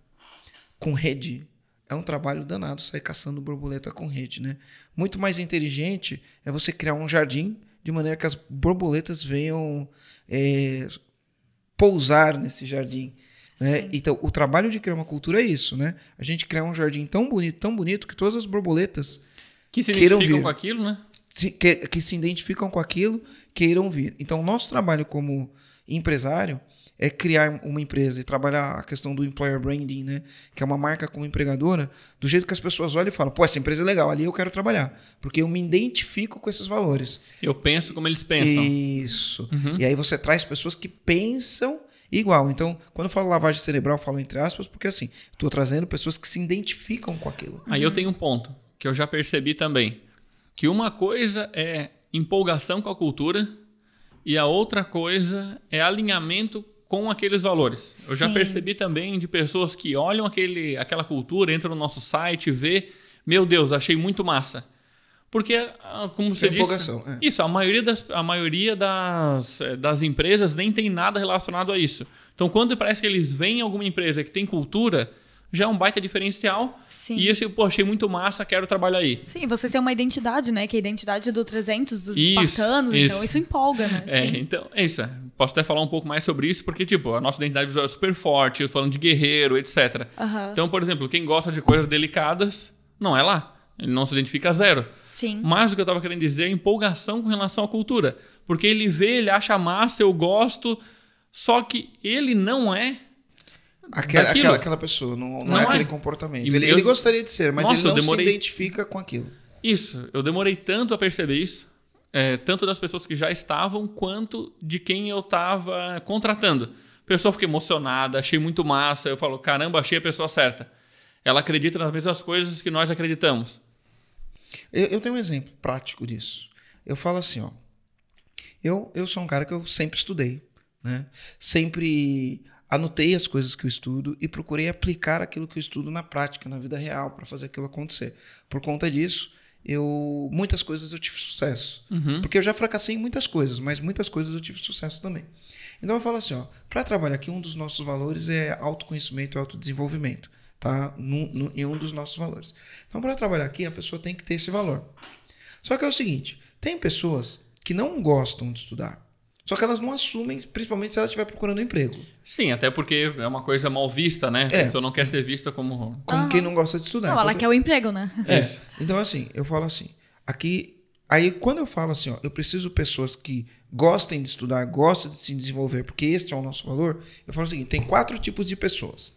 com rede, é um trabalho danado sair caçando borboleta com rede, né? Muito mais inteligente é você criar um jardim de maneira que as borboletas venham é, pousar nesse jardim né? Então, o trabalho de criar uma cultura é isso, né? A gente criar um jardim tão bonito, tão bonito, que todas as borboletas. Que se identificam vir. com aquilo, né? Se, que, que se identificam com aquilo, queiram vir. Então, nosso trabalho como empresário é criar uma empresa e trabalhar a questão do employer branding, né? Que é uma marca como empregadora, do jeito que as pessoas olham e falam, pô, essa empresa é legal, ali eu quero trabalhar, porque eu me identifico com esses valores. Eu penso como eles pensam. Isso. Uhum. E aí você traz pessoas que pensam igual. Então, quando eu falo lavagem cerebral, eu falo entre aspas, porque assim, estou trazendo pessoas que se identificam com aquilo. Aí eu tenho um ponto que eu já percebi também, que uma coisa é empolgação com a cultura e a outra coisa é alinhamento com aqueles valores. Sim. Eu já percebi também de pessoas que olham aquele, aquela cultura, entram no nosso site, vê, meu Deus, achei muito massa. Porque, ah, como você tem disse, é. isso, a maioria, das, a maioria das, eh, das empresas nem tem nada relacionado a isso. Então, quando parece que eles veem alguma empresa que tem cultura, já é um baita diferencial. Sim. E esse, pô, achei muito massa, quero trabalhar aí. Sim, você tem uma identidade, né? Que é a identidade do 300, dos isso, espartanos. Então isso. Então, isso empolga, né? É, então, é isso. É. Posso até falar um pouco mais sobre isso, porque, tipo, a nossa identidade visual é super forte, falando de guerreiro, etc. Uh -huh. Então, por exemplo, quem gosta de coisas delicadas, não é lá. Ele não se identifica a zero. Sim. Mas o que eu estava querendo dizer é a empolgação com relação à cultura. Porque ele vê, ele acha massa, eu gosto, só que ele não é. Aquela, aquela, aquela pessoa, não, não, não é, é, aquele comportamento. Ele, eu, ele, gostaria de ser, mas nossa, ele não demorei... se identifica com aquilo. Isso, eu demorei tanto a perceber isso, é, tanto das pessoas que já estavam, quanto de quem eu estava contratando. A pessoa fica emocionada, achei muito massa, eu falo, caramba, achei a pessoa certa. Ela acredita nas mesmas coisas que nós acreditamos. Eu, eu tenho um exemplo prático disso. Eu falo assim, ó. Eu, eu sou um cara que eu sempre estudei, né? Sempre anotei as coisas que eu estudo e procurei aplicar aquilo que eu estudo na prática, na vida real, para fazer aquilo acontecer. Por conta disso, eu muitas coisas eu tive sucesso. Uhum. Porque eu já fracassei em muitas coisas, mas muitas coisas eu tive sucesso também. Então eu falo assim, ó, para trabalhar aqui um dos nossos valores é autoconhecimento e autodesenvolvimento está em um dos nossos valores. Então, para trabalhar aqui, a pessoa tem que ter esse valor. Só que é o seguinte: tem pessoas que não gostam de estudar. Só que elas não assumem, principalmente se ela estiver procurando emprego. Sim, até porque é uma coisa mal vista, né? É. A pessoa não quer ser vista como. Como ah. quem não gosta de estudar. Não, ela então, quer o emprego, né? É. Isso. Então, assim, eu falo assim. Aqui. Aí, quando eu falo assim, ó, eu preciso pessoas que gostem de estudar, gostem de se desenvolver, porque este é o nosso valor, eu falo o seguinte: tem quatro tipos de pessoas.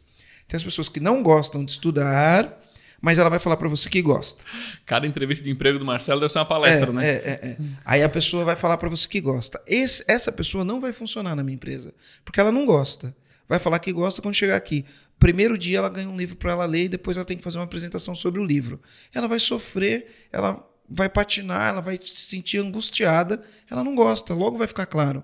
Tem as pessoas que não gostam de estudar, mas ela vai falar para você que gosta. Cada entrevista de emprego do Marcelo deve ser uma palestra, é, né? É, é, é. Aí a pessoa vai falar para você que gosta. Esse, essa pessoa não vai funcionar na minha empresa, porque ela não gosta. Vai falar que gosta quando chegar aqui. Primeiro dia ela ganha um livro para ela ler e depois ela tem que fazer uma apresentação sobre o livro. Ela vai sofrer, ela vai patinar, ela vai se sentir angustiada, ela não gosta, logo vai ficar claro.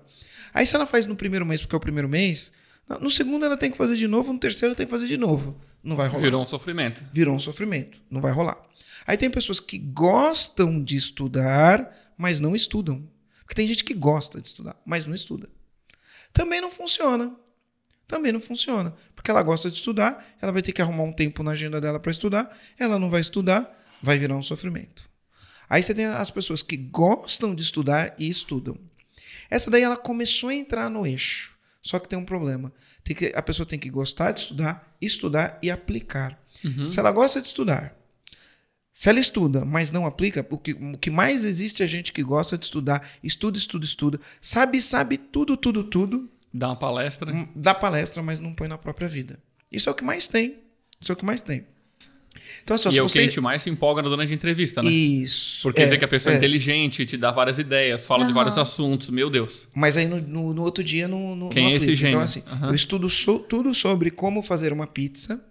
Aí se ela faz no primeiro mês, porque é o primeiro mês, no segundo ela tem que fazer de novo, no terceiro ela tem que fazer de novo. Não vai rolar. Virou um sofrimento. Virou um sofrimento. Não vai rolar. Aí tem pessoas que gostam de estudar, mas não estudam. Porque tem gente que gosta de estudar, mas não estuda. Também não funciona. Também não funciona. Porque ela gosta de estudar, ela vai ter que arrumar um tempo na agenda dela para estudar, ela não vai estudar, vai virar um sofrimento. Aí você tem as pessoas que gostam de estudar e estudam. Essa daí ela começou a entrar no eixo só que tem um problema. Tem que, a pessoa tem que gostar de estudar, estudar e aplicar. Uhum. Se ela gosta de estudar, se ela estuda, mas não aplica, o que, o que mais existe é gente que gosta de estudar, estuda, estuda, estuda, sabe, sabe tudo, tudo, tudo. Dá uma palestra. Hum, dá palestra, mas não põe na própria vida. Isso é o que mais tem. Isso é o que mais tem. Então, assim, e é o que a gente mais se empolga durante a entrevista, né? Isso. Porque é, vê que a pessoa é. é inteligente, te dá várias ideias, fala uhum. de vários assuntos, meu Deus. Mas aí no, no, no outro dia não. Quem é esse então, gênio? Então, assim, uhum. eu estudo so, tudo sobre como fazer uma pizza,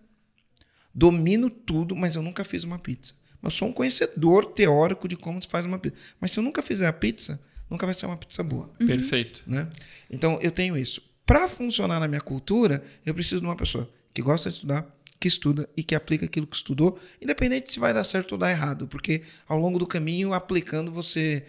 domino tudo, mas eu nunca fiz uma pizza. Eu sou um conhecedor teórico de como se faz uma pizza. Mas se eu nunca fizer a pizza, nunca vai ser uma pizza boa. Uhum. Perfeito. Né? Então eu tenho isso. Para funcionar na minha cultura, eu preciso de uma pessoa que gosta de estudar, que estuda e que aplica aquilo que estudou, independente se vai dar certo ou dar errado, porque ao longo do caminho, aplicando, você,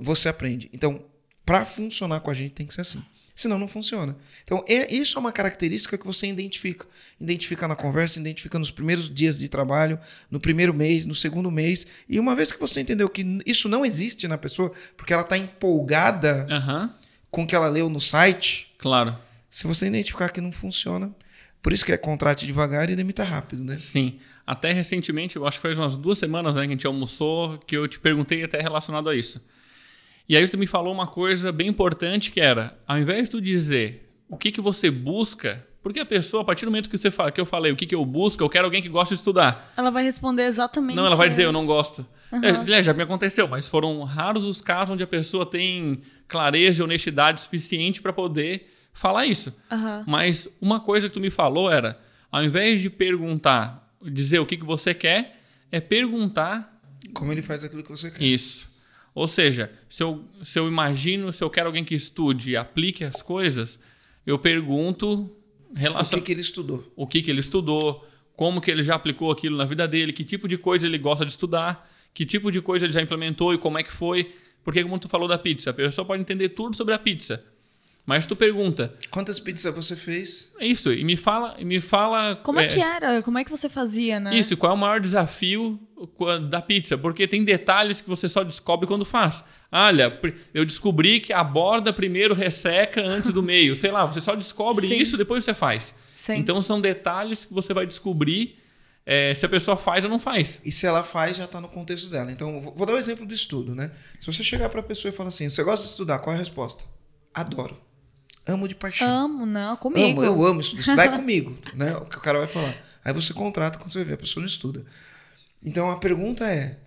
você aprende. Então, para funcionar com a gente, tem que ser assim. Senão não funciona. Então, é, isso é uma característica que você identifica. Identifica na conversa, identifica nos primeiros dias de trabalho, no primeiro mês, no segundo mês. E uma vez que você entendeu que isso não existe na pessoa, porque ela está empolgada uhum. com o que ela leu no site. Claro. Se você identificar que não funciona, por isso que é contrate devagar e demita rápido, né? Sim. Até recentemente, eu acho que faz umas duas semanas né, que a gente almoçou, que eu te perguntei até relacionado a isso. E aí tu me falou uma coisa bem importante que era, ao invés de tu dizer o que, que você busca, porque a pessoa, a partir do momento que, você fala, que eu falei o que, que eu busco, eu quero alguém que goste de estudar. Ela vai responder exatamente. Não, ela vai dizer, eu não gosto. Uhum. É, já me aconteceu, mas foram raros os casos onde a pessoa tem clareza e honestidade suficiente para poder falar isso. Uhum. Mas uma coisa que tu me falou era, ao invés de perguntar, dizer o que, que você quer, é perguntar. Como ele faz aquilo que você quer. Isso. Ou seja, se eu, se eu imagino, se eu quero alguém que estude e aplique as coisas, eu pergunto. Relação, O que, que ele estudou? O que, que ele estudou, como que ele já aplicou aquilo na vida dele, que tipo de coisa ele gosta de estudar, que tipo de coisa ele já implementou e como é que foi. Porque, como tu falou da pizza, a pessoa pode entender tudo sobre a pizza, mas tu pergunta. Quantas pizzas você fez? É isso, e me fala. Me fala Como é, é que era? Como é que você fazia, né? Isso, qual é o maior desafio da pizza? Porque tem detalhes que você só descobre quando faz. Olha, eu descobri que a borda primeiro resseca antes do meio. Sei lá, você só descobre Sim. isso depois você faz. Sim. Então são detalhes que você vai descobrir. É, se a pessoa faz ou não faz. E se ela faz, já está no contexto dela. Então, vou dar o um exemplo do estudo, né? Se você chegar para a pessoa e falar assim, você gosta de estudar, qual é a resposta? Adoro. Amo de paixão. Amo, não, comigo. Amo, eu amo isso. Vai comigo, né? O que o cara vai falar. Aí você contrata quando você vê, a pessoa não estuda. Então a pergunta é: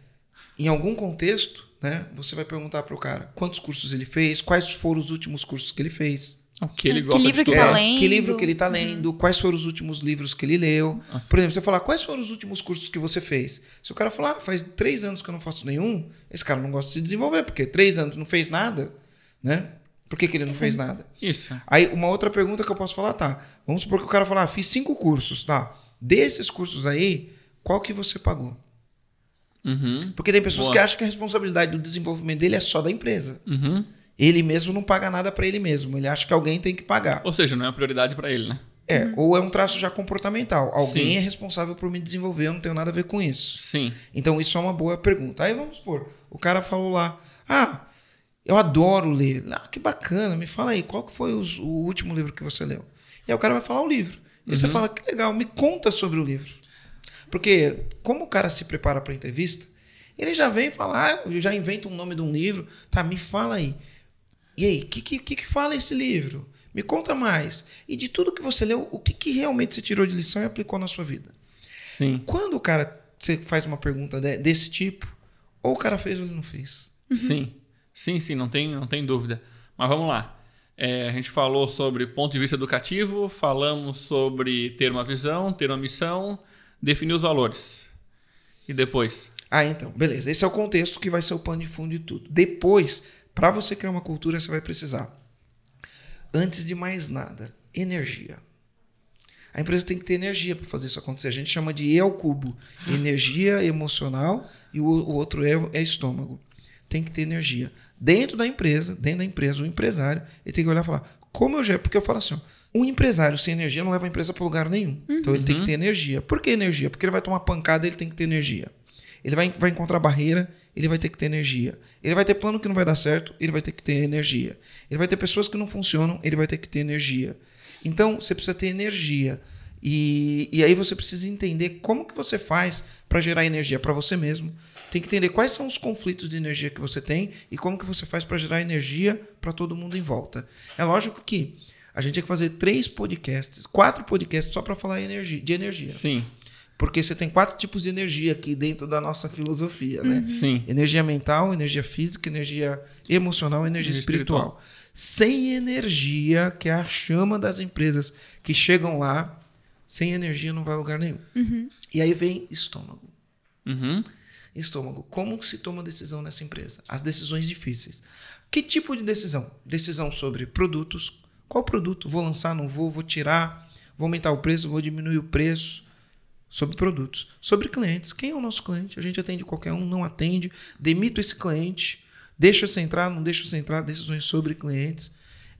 em algum contexto, né, você vai perguntar para o cara quantos cursos ele fez, quais foram os últimos cursos que ele fez. O que ele é, gosta que livro de que, tá é, lendo. que livro que ele está uhum. lendo, quais foram os últimos livros que ele leu. Nossa. Por exemplo, você falar quais foram os últimos cursos que você fez. Se o cara falar, ah, faz três anos que eu não faço nenhum, esse cara não gosta de se desenvolver, porque três anos não fez nada, né? Por que, que ele não Sim. fez nada? Isso. Aí, uma outra pergunta que eu posso falar, tá. Vamos supor que o cara falar, ah, fiz cinco cursos, tá? Desses cursos aí, qual que você pagou? Uhum. Porque tem pessoas Boa. que acham que a responsabilidade do desenvolvimento dele é só da empresa. Uhum. Ele mesmo não paga nada para ele mesmo. Ele acha que alguém tem que pagar. Ou seja, não é uma prioridade para ele, né? É, uhum. ou é um traço já comportamental. Alguém Sim. é responsável por me desenvolver, eu não tenho nada a ver com isso. Sim. Então isso é uma boa pergunta. Aí vamos supor, o cara falou lá: "Ah, eu adoro ler. Ah, que bacana. Me fala aí, qual que foi os, o último livro que você leu? E aí o cara vai falar o livro. E uhum. você fala, que legal, me conta sobre o livro. Porque como o cara se prepara para a entrevista, ele já vem falar, ah, já inventa um nome de um livro. Tá, me fala aí. E aí, o que, que, que, fala esse livro? Me conta mais. E de tudo que você leu, o que, que realmente você tirou de lição e aplicou na sua vida? Sim. Quando o cara você faz uma pergunta desse tipo, ou o cara fez ou ele não fez. Uhum. Sim. Sim, sim, não tem, não tem dúvida. Mas vamos lá. É, a gente falou sobre ponto de vista educativo, falamos sobre ter uma visão, ter uma missão, definir os valores. E depois? Ah, então, beleza. Esse é o contexto que vai ser o pano de fundo de tudo. Depois, para você criar uma cultura, você vai precisar, antes de mais nada, energia. A empresa tem que ter energia para fazer isso acontecer. A gente chama de E ao cubo: energia emocional e o, o outro E é, é estômago. Tem que ter energia dentro da empresa, dentro da empresa, o empresário, ele tem que olhar e falar, como eu gero? Porque eu falo assim, ó, um empresário sem energia não leva a empresa para lugar nenhum. Uhum. Então ele tem que uhum. ter energia. Por que energia? Porque ele vai tomar pancada, ele tem que ter energia. Ele vai, vai encontrar barreira, ele vai ter que ter energia. Ele vai ter plano que não vai dar certo, ele vai ter que ter energia. Ele vai ter pessoas que não funcionam, ele vai ter que ter energia. Então você precisa ter energia. E, e aí você precisa entender como que você faz para gerar energia para você mesmo. Tem que entender quais são os conflitos de energia que você tem e como que você faz para gerar energia para todo mundo em volta. É lógico que a gente tem que fazer três podcasts, quatro podcasts só para falar energia, de energia. Sim. Porque você tem quatro tipos de energia aqui dentro da nossa filosofia, né? Uhum. Sim. Energia mental, energia física, energia emocional, energia, energia espiritual. espiritual. Sem energia, que é a chama das empresas que chegam lá sem energia não vai a lugar nenhum. Uhum. E aí vem estômago. Uhum. Estômago. Como se toma decisão nessa empresa? As decisões difíceis. Que tipo de decisão? Decisão sobre produtos. Qual produto? Vou lançar, não vou, vou tirar, vou aumentar o preço, vou diminuir o preço. Sobre produtos. Sobre clientes. Quem é o nosso cliente? A gente atende qualquer um, não atende. Demito esse cliente. Deixa você entrar, não deixa você entrar. Decisões sobre clientes.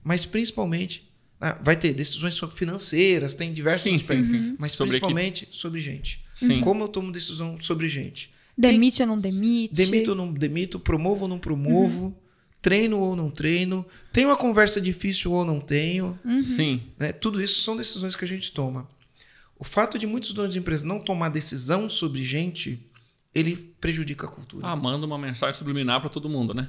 Mas principalmente né, vai ter decisões sobre financeiras, tem diversos sim, aspectos, sim, sim. mas sobre principalmente equipe. sobre gente. Sim. Como eu tomo decisão sobre gente? Demite ou não demite? Demito ou não demito, promovo ou não promovo, uhum. treino ou não treino, tenho uma conversa difícil ou não tenho. Uhum. Sim. Né? Tudo isso são decisões que a gente toma. O fato de muitos donos de empresas não tomar decisão sobre gente, ele prejudica a cultura. Ah, manda uma mensagem subliminar para todo mundo, né?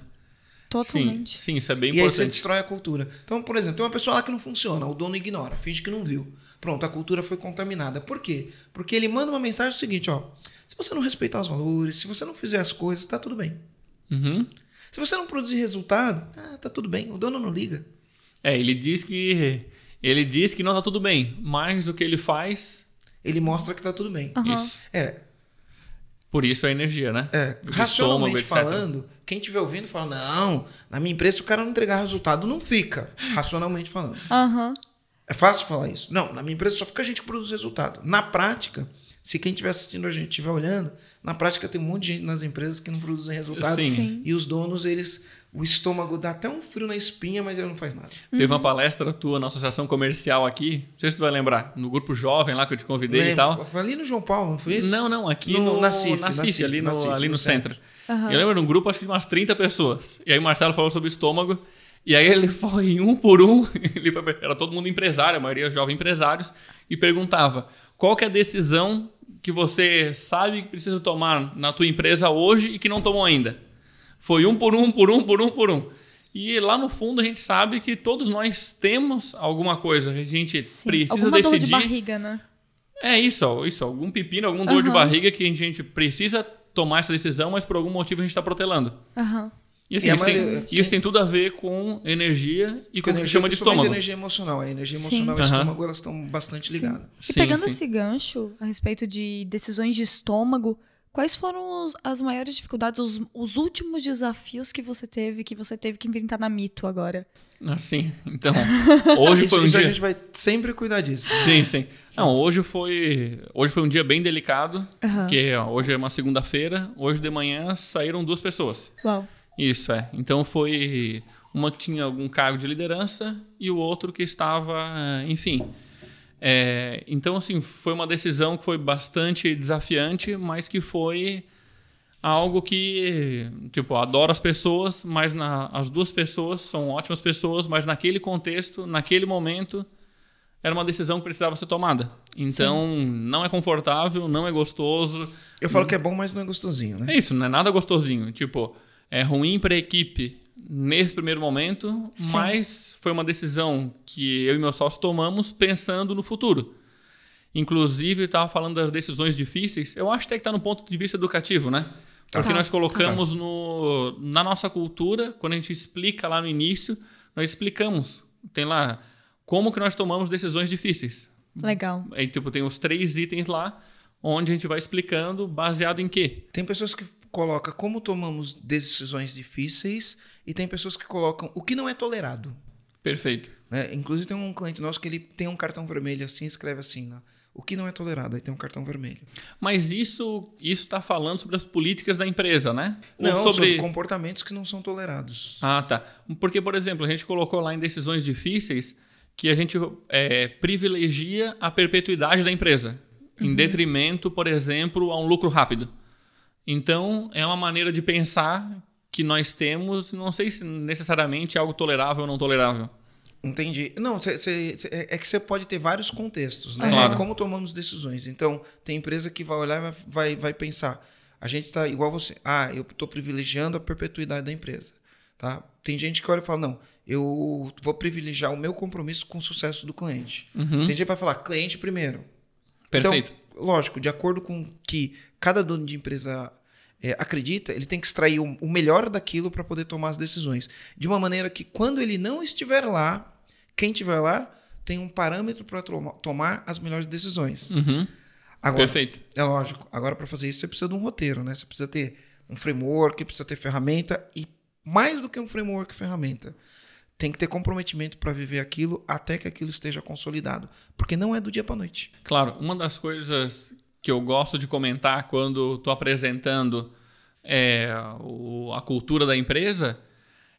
Totalmente. Sim, sim, isso é bem e importante. E aí você destrói a cultura. Então, por exemplo, tem uma pessoa lá que não funciona, o dono ignora, finge que não viu. Pronto, a cultura foi contaminada. Por quê? Porque ele manda uma mensagem seguinte, ó. Se você não respeitar os valores, se você não fizer as coisas, tá tudo bem. Uhum. Se você não produzir resultado, ah, tá tudo bem. O dono não liga. É, ele diz que ele diz que não tá tudo bem, mas o que ele faz, ele mostra que tá tudo bem. Uhum. Isso. É, por isso a energia, né? É, racionalmente estômago, falando, quem estiver ouvindo fala: não, na minha empresa, se o cara não entregar resultado, não fica. Racionalmente falando. Uhum. É fácil falar isso. Não, na minha empresa só fica a gente que produz resultado. Na prática, se quem estiver assistindo a gente estiver olhando, na prática tem um monte de gente nas empresas que não produzem resultado Sim. Sim. E os donos, eles o estômago dá até um frio na espinha, mas ele não faz nada. Teve uma uhum. palestra tua na associação comercial aqui, não sei se tu vai lembrar, no grupo jovem lá que eu te convidei Lembro. e tal. Foi ali no João Paulo, não foi isso? Não, não, aqui no, no, ali no, CIF, ali no, no centro. centro. Uhum. Eu lembro de um grupo, acho que de umas 30 pessoas. E aí o Marcelo falou sobre estômago, e aí ele foi um por um, ele era todo mundo empresário, a maioria jovem empresários, e perguntava, qual que é a decisão que você sabe que precisa tomar na tua empresa hoje e que não tomou ainda? Foi um por um, por um, por um, por um. E lá no fundo a gente sabe que todos nós temos alguma coisa a gente Sim, precisa alguma decidir. Dor de barriga, né? É isso, isso, algum pepino, algum dor uhum. de barriga que a gente precisa tomar essa decisão, mas por algum motivo a gente está protelando. Uhum. E, assim, e é isso, tem, isso, tem, tudo a ver com energia e com o que chama de estômago. energia emocional. A energia sim. emocional e uhum. estômago elas estão bastante ligadas. Sim. E pegando sim, esse gancho a respeito de decisões de estômago, Quais foram os, as maiores dificuldades, os, os, últimos desafios que você teve, que você teve que enfrentar na Mito agora? Assim, então, hoje foi um isso dia... a gente vai sempre cuidar disso. Né? Sim, sim, sim. Não, hoje foi, hoje foi um dia bem delicado, uhum. porque ó, hoje é uma segunda-feira, hoje de manhã saíram duas pessoas. Uau. Isso, é. Então foi uma que tinha algum cargo de liderança e o outro que estava, enfim é, então, assim, foi uma decisão que foi bastante desafiante, mas que foi algo que, tipo, adoro as pessoas, mas na, as duas pessoas são ótimas pessoas, mas naquele contexto, naquele momento, era uma decisão que precisava ser tomada. Então, Sim. não é confortável, não é gostoso. Eu falo que é bom, mas não é gostosinho, né? É isso, não é nada gostosinho. Tipo, é ruim para a equipe nesse primeiro momento, Sim. mas foi uma decisão que eu e meu sócio tomamos pensando no futuro. Inclusive, estava falando das decisões difíceis, eu acho até que está no ponto de vista educativo, né? Tá. Porque tá. nós colocamos tá. no, na nossa cultura, quando a gente explica lá no início, nós explicamos, tem lá, como que nós tomamos decisões difíceis. Legal. É, tipo, tem os três itens lá, onde a gente vai explicando baseado em quê? Tem pessoas que coloca como tomamos decisões difíceis e tem pessoas que colocam o que não é tolerado. Perfeito. Né? Inclusive tem um cliente nosso que ele tem um cartão vermelho assim, escreve assim, né? o que não é tolerado, aí tem um cartão vermelho. Mas isso isso está falando sobre as políticas da empresa, né? Não, sobre... sobre... comportamentos que não são tolerados. Ah, tá. Porque, por exemplo, a gente colocou lá em decisões difíceis que a gente é, privilegia a perpetuidade da empresa, em uhum. detrimento, por exemplo, a um lucro rápido. Então, é uma maneira de pensar que nós temos, não sei se necessariamente é algo tolerável ou não tolerável. Entendi. Não, cê, cê, cê, é, é que você pode ter vários contextos, né? É. Claro. É como tomamos decisões. Então, tem empresa que vai olhar e vai, vai, vai pensar. A gente está igual você. Ah, eu estou privilegiando a perpetuidade da empresa. Tá? Tem gente que olha e fala, não, eu vou privilegiar o meu compromisso com o sucesso do cliente. Uhum. Tem gente que vai falar, cliente primeiro. Então, Perfeito. Então, lógico, de acordo com que cada dono de empresa é, acredita, ele tem que extrair o, o melhor daquilo para poder tomar as decisões. De uma maneira que, quando ele não estiver lá, quem estiver lá tem um parâmetro para tomar as melhores decisões. Uhum. Agora, Perfeito. É lógico. Agora, para fazer isso, você precisa de um roteiro, né? Você precisa ter um framework, precisa ter ferramenta e, mais do que um framework, ferramenta. Tem que ter comprometimento para viver aquilo até que aquilo esteja consolidado. Porque não é do dia para noite. Claro, uma das coisas que eu gosto de comentar quando estou apresentando é, o, a cultura da empresa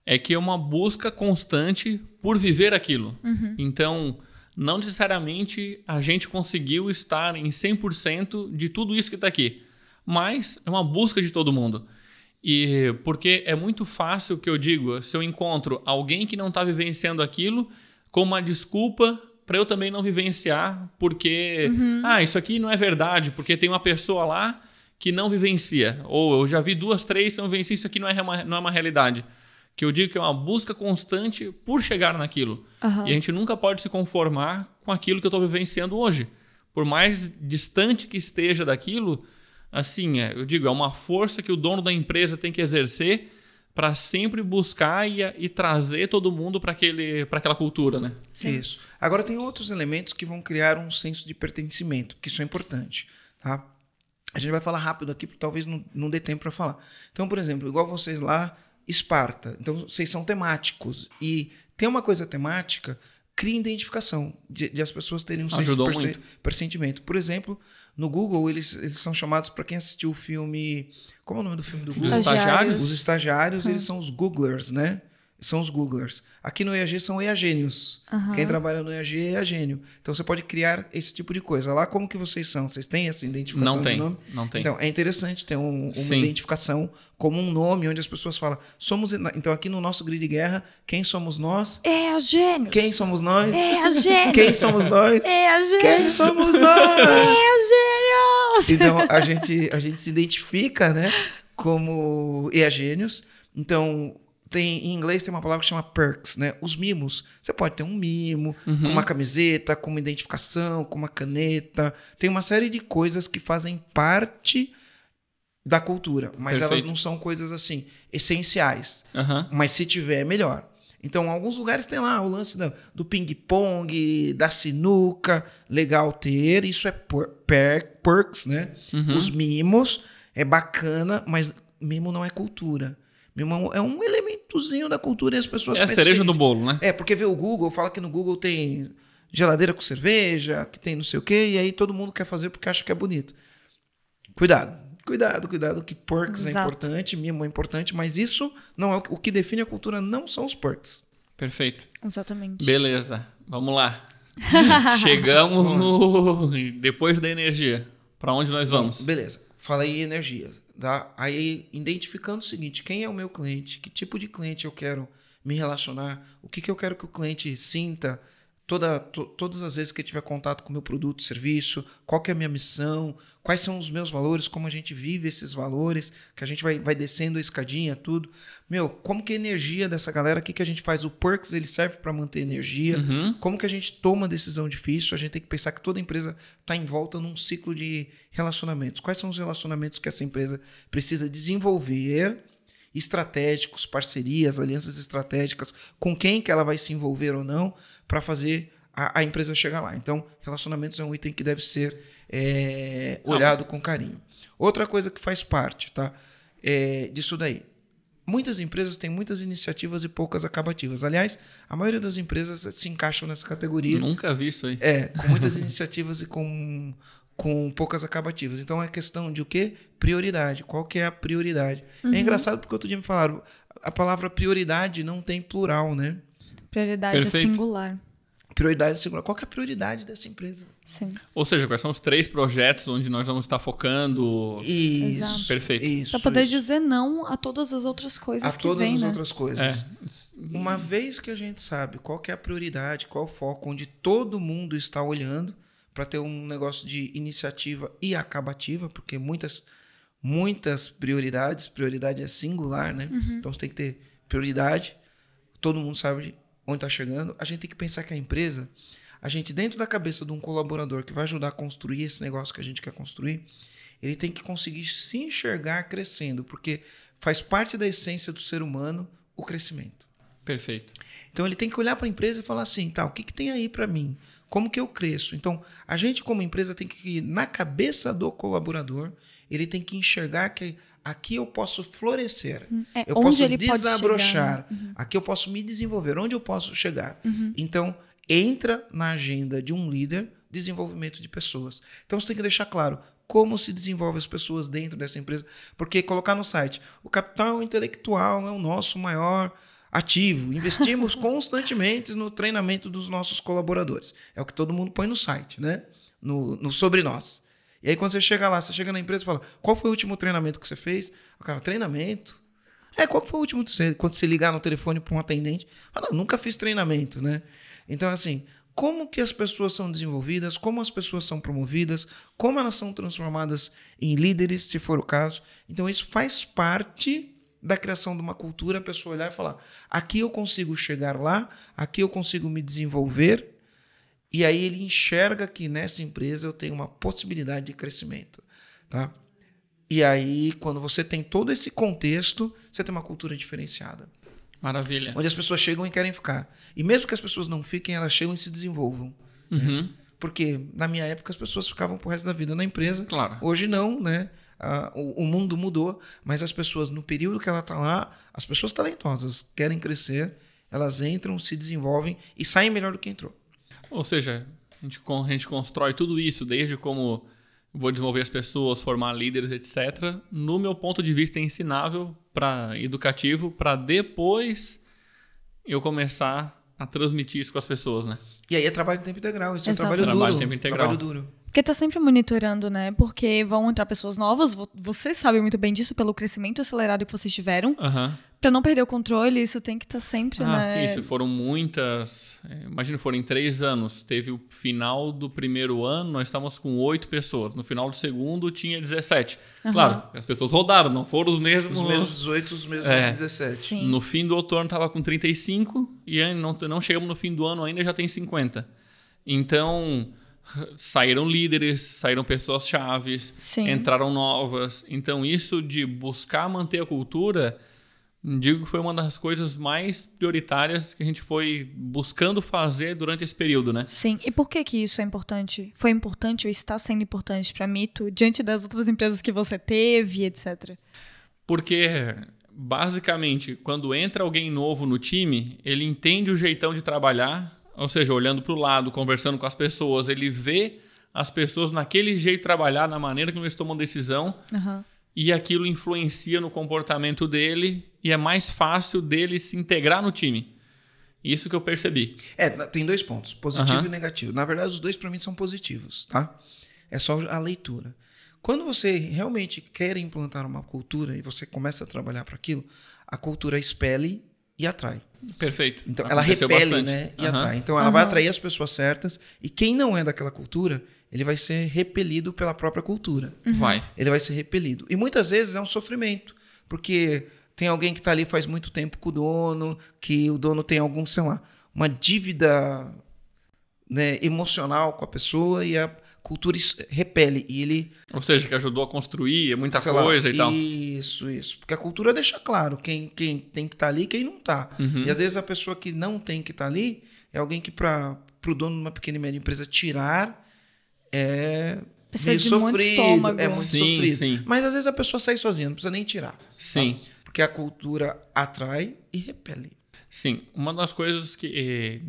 é que é uma busca constante por viver aquilo. Uhum. Então, não necessariamente a gente conseguiu estar em 100% de tudo isso que está aqui, mas é uma busca de todo mundo. E porque é muito fácil que eu digo, se eu encontro alguém que não está vivenciando aquilo, com uma desculpa para eu também não vivenciar, porque uhum. ah, isso aqui não é verdade, porque tem uma pessoa lá que não vivencia, ou eu já vi duas, três, não vivencia, isso aqui não é uma, não é uma realidade. Que eu digo que é uma busca constante por chegar naquilo. Uhum. E a gente nunca pode se conformar com aquilo que eu estou vivenciando hoje. Por mais distante que esteja daquilo, assim, é, eu digo, é uma força que o dono da empresa tem que exercer para sempre buscar e, e, trazer todo mundo para aquela cultura, né? Sim. Isso. Agora tem outros elementos que vão criar um senso de pertencimento, que isso é importante, tá? A gente vai falar rápido aqui, porque talvez não, não dê tempo para falar. Então, por exemplo, igual vocês lá, Esparta. Então, vocês são temáticos. E tem uma coisa temática, cria identificação de, de as pessoas terem um senso de perse muito. pressentimento. Por exemplo, no Google, eles, eles são chamados, para quem assistiu o filme. Como é o nome do filme do Google? Estagiários. Os estagiários, eles são os Googlers, né? são os Googlers. Aqui no EAG são EAGênios. Uhum. Quem trabalha no EAG é EAGênio. Então você pode criar esse tipo de coisa. Lá, como que vocês são? Vocês têm essa identificação não tem, nome? Não tem. Então, é interessante ter um, uma Sim. identificação como um nome onde as pessoas falam. Somos. Então, aqui no nosso grid de guerra, quem somos nós? EAGênios. É quem somos nós? EAGênios. É quem somos nós? EAGênios. É quem somos nós? EAGênios. Então, a gente, a gente se identifica, né? Como EAGênios. Então, tem em inglês tem uma palavra que chama perks, né? Os mimos. Você pode ter um mimo, uhum. com uma camiseta, com uma identificação, com uma caneta. Tem uma série de coisas que fazem parte da cultura, mas Perfeito. elas não são coisas assim essenciais. Uhum. Mas se tiver, é melhor. Então, alguns lugares tem lá o lance do ping-pong, da sinuca, legal ter, isso é per, per perks, né? Uhum. Os mimos, é bacana, mas mimo não é cultura. Mimo é um é elemento produtozinho da cultura e as pessoas... É a cereja do bolo, né? É, porque vê o Google, fala que no Google tem geladeira com cerveja, que tem não sei o quê, e aí todo mundo quer fazer porque acha que é bonito. Cuidado, cuidado, cuidado, que perks é Exato. é importante, mimo é importante, mas isso não é o que define a cultura, não são os perks. Perfeito. Exatamente. Beleza, vamos lá. Chegamos no depois da energia. Para onde nós vamos? Beleza. Falei energia, tá? Aí identificando o seguinte, quem é o meu cliente? Que tipo de cliente eu quero me relacionar? O que, que eu quero que o cliente sinta? toda, to, todas as vezes que eu tiver contato com o meu produto, serviço, qual que é a minha missão, quais são os meus valores, como a gente vive esses valores, que a gente vai, vai descendo a escadinha, tudo. Meu, como que é a energia dessa galera, o que, que a gente faz? O Perks, ele serve para manter energia, uhum. como que a gente toma decisão difícil, a gente tem que pensar que toda empresa está em volta num ciclo de relacionamentos. Quais são os relacionamentos que essa empresa precisa desenvolver estratégicos, parcerias, alianças estratégicas, com quem que ela vai se envolver ou não para fazer a, a, empresa chegar lá. Então, relacionamentos é um item que deve ser é, olhado com carinho. Outra coisa que faz parte tá, é, disso daí. Muitas empresas têm muitas iniciativas e poucas acabativas. Aliás, a maioria das empresas se encaixam nessa categoria. Nunca vi isso aí. É, com muitas iniciativas e com com poucas acabativas. Então é questão de o quê? Prioridade. Qual que é a prioridade? É uhum. É engraçado porque outro dia me falaram, a palavra prioridade não tem plural, né? Prioridade é Perfeito. é singular. Prioridade é singular. Qual que é a prioridade dessa empresa? Sim. Ou seja, quais são os três projetos onde nós vamos estar focando? Isso. Perfeito. Para poder isso. dizer não a todas as outras coisas a que todas vem, as né? outras coisas. É. Uma vez que a gente sabe qual que é a prioridade, qual o foco, onde todo mundo está olhando, para ter um negócio de iniciativa e acabativa, porque muitas muitas prioridades, prioridade é singular, né? Uhum. Então você tem que ter prioridade. Todo mundo sabe onde está chegando. A gente tem que pensar que a empresa, a gente dentro da cabeça de um colaborador que vai ajudar a construir esse negócio que a gente quer construir, ele tem que conseguir se enxergar crescendo, porque faz parte da essência do ser humano o crescimento. Perfeito. Então ele tem que olhar para a empresa e falar assim, tá, o que, que tem aí para mim? Como que eu cresço? Então a gente como empresa tem que na cabeça do colaborador ele tem que enxergar que aqui eu posso florescer, hum, é, eu posso né? desabrochar, uhum. aqui eu posso me desenvolver, onde eu posso chegar. Uhum. Então entra na agenda de um líder desenvolvimento de pessoas. Então você tem que deixar claro como se desenvolve as pessoas dentro dessa empresa, porque colocar no site o capital é intelectual é o nosso maior ativo, investimos constantemente no treinamento dos nossos colaboradores. É o que todo mundo põe no site, né? No, no sobre nós. E aí quando você chega lá, você chega na empresa e fala: "Qual foi o último treinamento que você fez?" O cara: "Treinamento?" É, qual foi o último quando você ligar no telefone para um atendente? Fala: "Não, nunca fiz treinamento, né?" Então assim, como que as pessoas são desenvolvidas, como as pessoas são promovidas, como elas são transformadas em líderes, se for o caso. Então isso faz parte da criação de uma cultura, a pessoa olhar e falar: aqui eu consigo chegar lá, aqui eu consigo me desenvolver. E aí ele enxerga que nessa empresa eu tenho uma possibilidade de crescimento, tá? E aí quando você tem todo esse contexto, você tem uma cultura diferenciada. Maravilha. Onde as pessoas chegam e querem ficar. E mesmo que as pessoas não fiquem, elas chegam e se desenvolvam. Né? Uhum. Né? Porque na minha época as pessoas ficavam pro resto da vida na empresa. Claro. Hoje não, né? uh, o, o, mundo mudou, mas as pessoas, no período que ela está lá, as pessoas talentosas querem crescer, elas entram, se desenvolvem e saem melhor do que entrou. Ou seja, a gente, a gente constrói tudo isso, desde como vou desenvolver as pessoas, formar líderes, etc. No meu ponto de vista, é ensinável para educativo, para depois eu começar a transmitir isso com as pessoas, né? E aí é trabalho de tempo integral, isso é trabalho, trabalho duro. Tempo integral. Trabalho duro. Porque tá sempre monitorando, né? Porque vão entrar pessoas novas, você sabe muito bem disso pelo crescimento acelerado que vocês tiveram. Uhum. não perder o controle, isso tem que estar tá sempre, ah, né? Sim, isso foram muitas. É, imagina, foram três anos. Teve o final do primeiro ano, nós estávamos com oito pessoas. No final do segundo, tinha 17. Uhum. Claro, as pessoas rodaram, não foram os mesmos. Os mesmos oito, os mesmos é, 17. Sim. No fim do outono, estava com 35 e não, não chegamos no fim do ano ainda, já tem 50. Então saíram líderes, saíram pessoas chaves, Sim. entraram novas. Então isso de buscar manter a cultura, digo que foi uma das coisas mais prioritárias que a gente foi buscando fazer durante esse período, né? Sim. E por que que isso é importante? Foi importante ou está sendo importante para Mito diante das outras empresas que você teve, etc. Porque basicamente, quando entra alguém novo no time, ele entende o jeitão de trabalhar ou seja, olhando para o lado, conversando com as pessoas, ele vê as pessoas naquele jeito trabalhar, na maneira como eles tomam decisão, uhum. e aquilo influencia no comportamento dele e é mais fácil dele se integrar no time. Isso que eu percebi. É, tem dois pontos, positivo uhum. e negativo. Na verdade, os dois para mim são positivos, tá? É só a leitura. Quando você realmente quer implantar uma cultura e você começa a trabalhar para aquilo, a cultura expele e atrai. Perfeito. Então ela repele, né? E uhum. atrai. Então ela uhum. vai atrair as pessoas certas e quem não é daquela cultura, ele vai ser repelido pela própria cultura. Uhum. Vai. Ele vai ser repelido. E muitas vezes é um sofrimento, porque tem alguém que está ali faz muito tempo com o dono, que o dono tem algum, sei lá, uma dívida né, emocional com a pessoa e a cultura repele e ele. Ou seja, que ajudou a construir muita coisa lá, e tal. Isso, isso. Porque a cultura deixa claro quem, quem tem que estar tá ali e quem não está. Uhum. E às vezes a pessoa que não tem que estar tá ali é alguém que, para o dono de uma pequena e média empresa tirar, é. Precisa de sofrido, muito estômago. É muito sim, sofrido. Sim. Mas às vezes a pessoa sai sozinha, não precisa nem tirar. Tá? Sim. Tá? Porque a cultura atrai e repele. Sim, uma das coisas que, eh,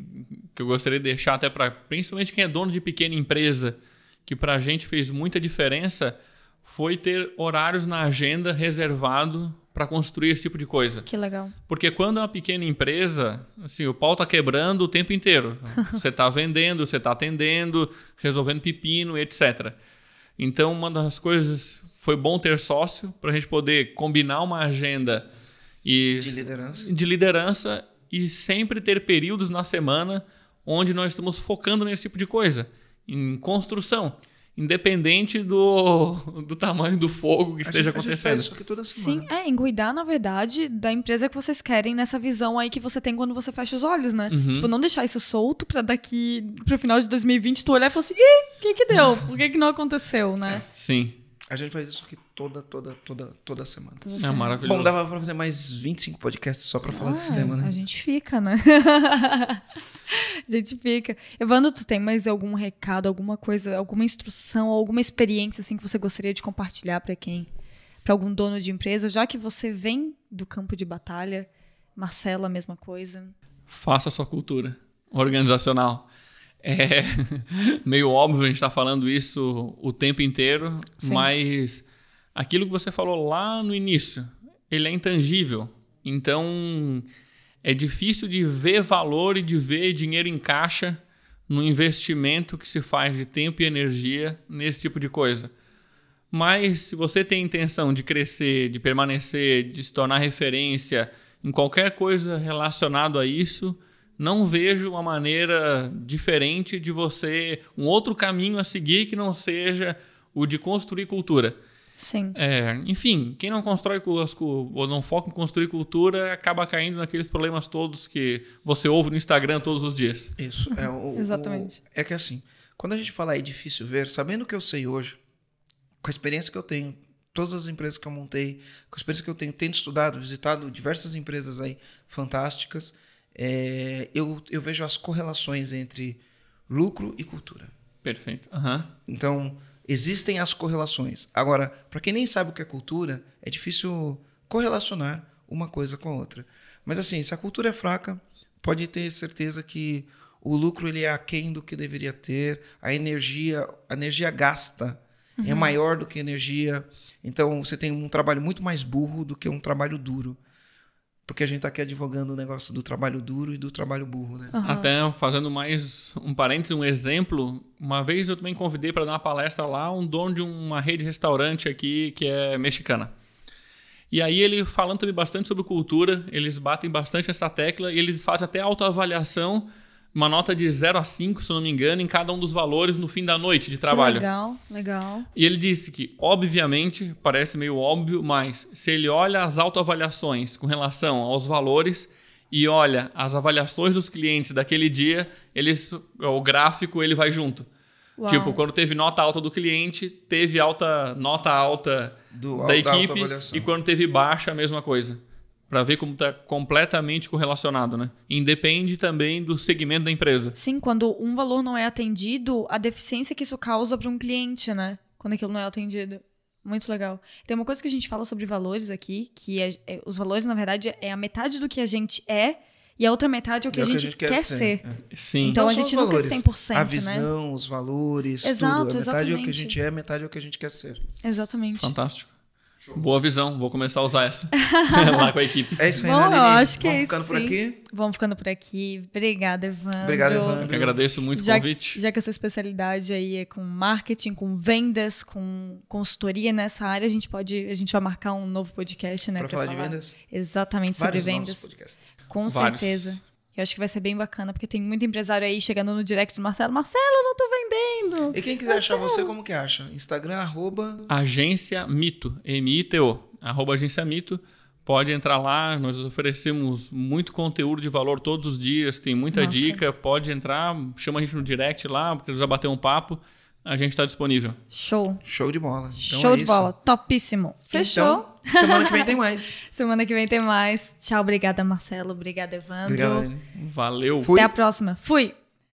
que eu gostaria de deixar até para principalmente quem é dono de pequena empresa, que para a gente fez muita diferença foi ter horários na agenda reservado para construir esse tipo de coisa. Que legal. Porque quando é uma pequena empresa, assim, o pau tá quebrando o tempo inteiro. você tá vendendo, você tá atendendo, resolvendo pepino, etc. Então, uma das coisas foi bom ter sócio para a gente poder combinar uma agenda e de liderança. de liderança e sempre ter períodos na semana onde nós estamos focando nesse tipo de coisa em construção independente do, do tamanho do fogo que esteja gente, acontecendo. isso aqui toda semana. Sim, é, em cuidar na verdade, da empresa que vocês querem nessa visão aí que você tem quando você fecha os olhos, né? Uhum. Tipo, não deixar isso solto para daqui pro final de 2020 tu olhar e falar assim, ih, o que que deu? Por que que não aconteceu, né? Sim. A gente faz isso aqui toda, toda, toda, toda semana. Toda é maravilhoso. Bom, dava pra fazer mais 25 podcasts só pra falar ah, desse tema, né? A gente fica, né? a gente fica. Evandro, tu tem mais algum recado, alguma coisa, alguma instrução, alguma experiência assim que você gostaria de compartilhar para quem? para algum dono de empresa, já que você vem do campo de batalha, Marcela, mesma coisa. Faça a sua cultura organizacional. É meio óbvio a gente estar tá falando isso o tempo inteiro, Sim. mas aquilo que você falou lá no início, ele é intangível. Então é difícil de ver valor e de ver dinheiro em caixa no investimento que se faz de tempo e energia nesse tipo de coisa. Mas se você tem a intenção de crescer, de permanecer, de se tornar referência em qualquer coisa relacionado a isso, não vejo uma maneira diferente de você, um outro caminho a seguir que não seja o de construir cultura. Sim. É, enfim, quem não constrói ou não foca em construir cultura acaba caindo naqueles problemas todos que você ouve no Instagram todos os dias. Isso. É o, Exatamente. O, é que assim, quando a gente fala é difícil ver, sabendo o que eu sei hoje, com a experiência que eu tenho, todas as empresas que eu montei, com a experiência que eu tenho, tendo estudado, visitado diversas empresas aí fantásticas, é, eu, eu vejo as correlações entre lucro e cultura. Perfeito. Uhum. Então, existem as correlações. Agora, para quem nem sabe o que é cultura, é difícil correlacionar uma coisa com a outra. Mas assim, se a cultura é fraca, pode ter certeza que o lucro ele é aquém do que deveria ter, a energia, a energia gasta é uhum. é maior do que a energia. Então, você tem um trabalho muito mais burro do que um trabalho duro. Porque a gente tá aqui advogando o negócio do trabalho duro e do trabalho burro, né? Uhum. Até fazendo mais um parênteses, um exemplo. Uma vez eu também convidei para dar uma palestra lá um dono de uma rede de restaurante aqui que é mexicana. E aí ele falando também bastante sobre cultura, eles batem bastante essa tecla e eles fazem até autoavaliação uma nota de 0 a 5, se eu não me engano, em cada um dos valores no fim da noite de trabalho. Que legal, legal. E ele disse que, obviamente, parece meio óbvio, mas se ele olha as autoavaliações com relação aos valores e olha as avaliações dos clientes daquele dia, eles, o gráfico ele vai junto. Uau. Tipo, quando teve nota alta do cliente, teve alta nota alta do, da equipe e quando teve baixa, a mesma coisa para ver como está completamente correlacionado, né? Independe também do segmento da empresa. Sim, quando um valor não é atendido, a deficiência que isso causa para um cliente, né? Quando aquilo não é atendido. Muito legal. Tem uma coisa que a gente fala sobre valores aqui, que é, é, os valores, na verdade, é a metade do que a gente é e a outra metade é o que, é a, gente a, gente quer, quer ser. ser. É. Sim. Então, então a gente nunca é 100%, A né? visão, né? os valores, Exato, tudo. A metade exatamente. é o que a gente é, a metade é o que a gente quer ser. Exatamente. Fantástico. Boa visão, vou começar a usar essa lá com a equipe. É isso aí, Bom, né, Eu acho que Vamos é ficando por aqui. Vamos ficando por aqui. Obrigada, Evandro. Obrigado, Evandro. Eu agradeço muito já, o convite. Já que a sua especialidade aí é com marketing, com vendas, com consultoria nessa área, a gente pode, a gente vai marcar um novo podcast, né? Para falar, falar, de vendas? Exatamente, Vários sobre vendas. Podcasts. Com Vários. certeza. E eu acho que vai ser bem bacana, porque tem muito empresário aí chegando no direct do Marcelo. Marcelo, eu não tô vendendo! E quem quiser Marcelo. achar você, como que acha? Instagram, arroba... Agência Mito, M-I-T-O, arroba Agência Mito. Pode entrar lá, nós oferecemos muito conteúdo de valor todos os dias, tem muita Nossa. dica. Pode entrar, chama a gente no direct lá, porque já bater um papo. A gente está disponível. Show. Show de bola. Então Show é de isso. bola. Topíssimo. Fechou. Então, Semana que vem tem mais. Semana que vem tem mais. Tchau, obrigada, Marcelo. Obrigada, Evandro. Obrigado. Valeu. Fui. Até a próxima. Fui.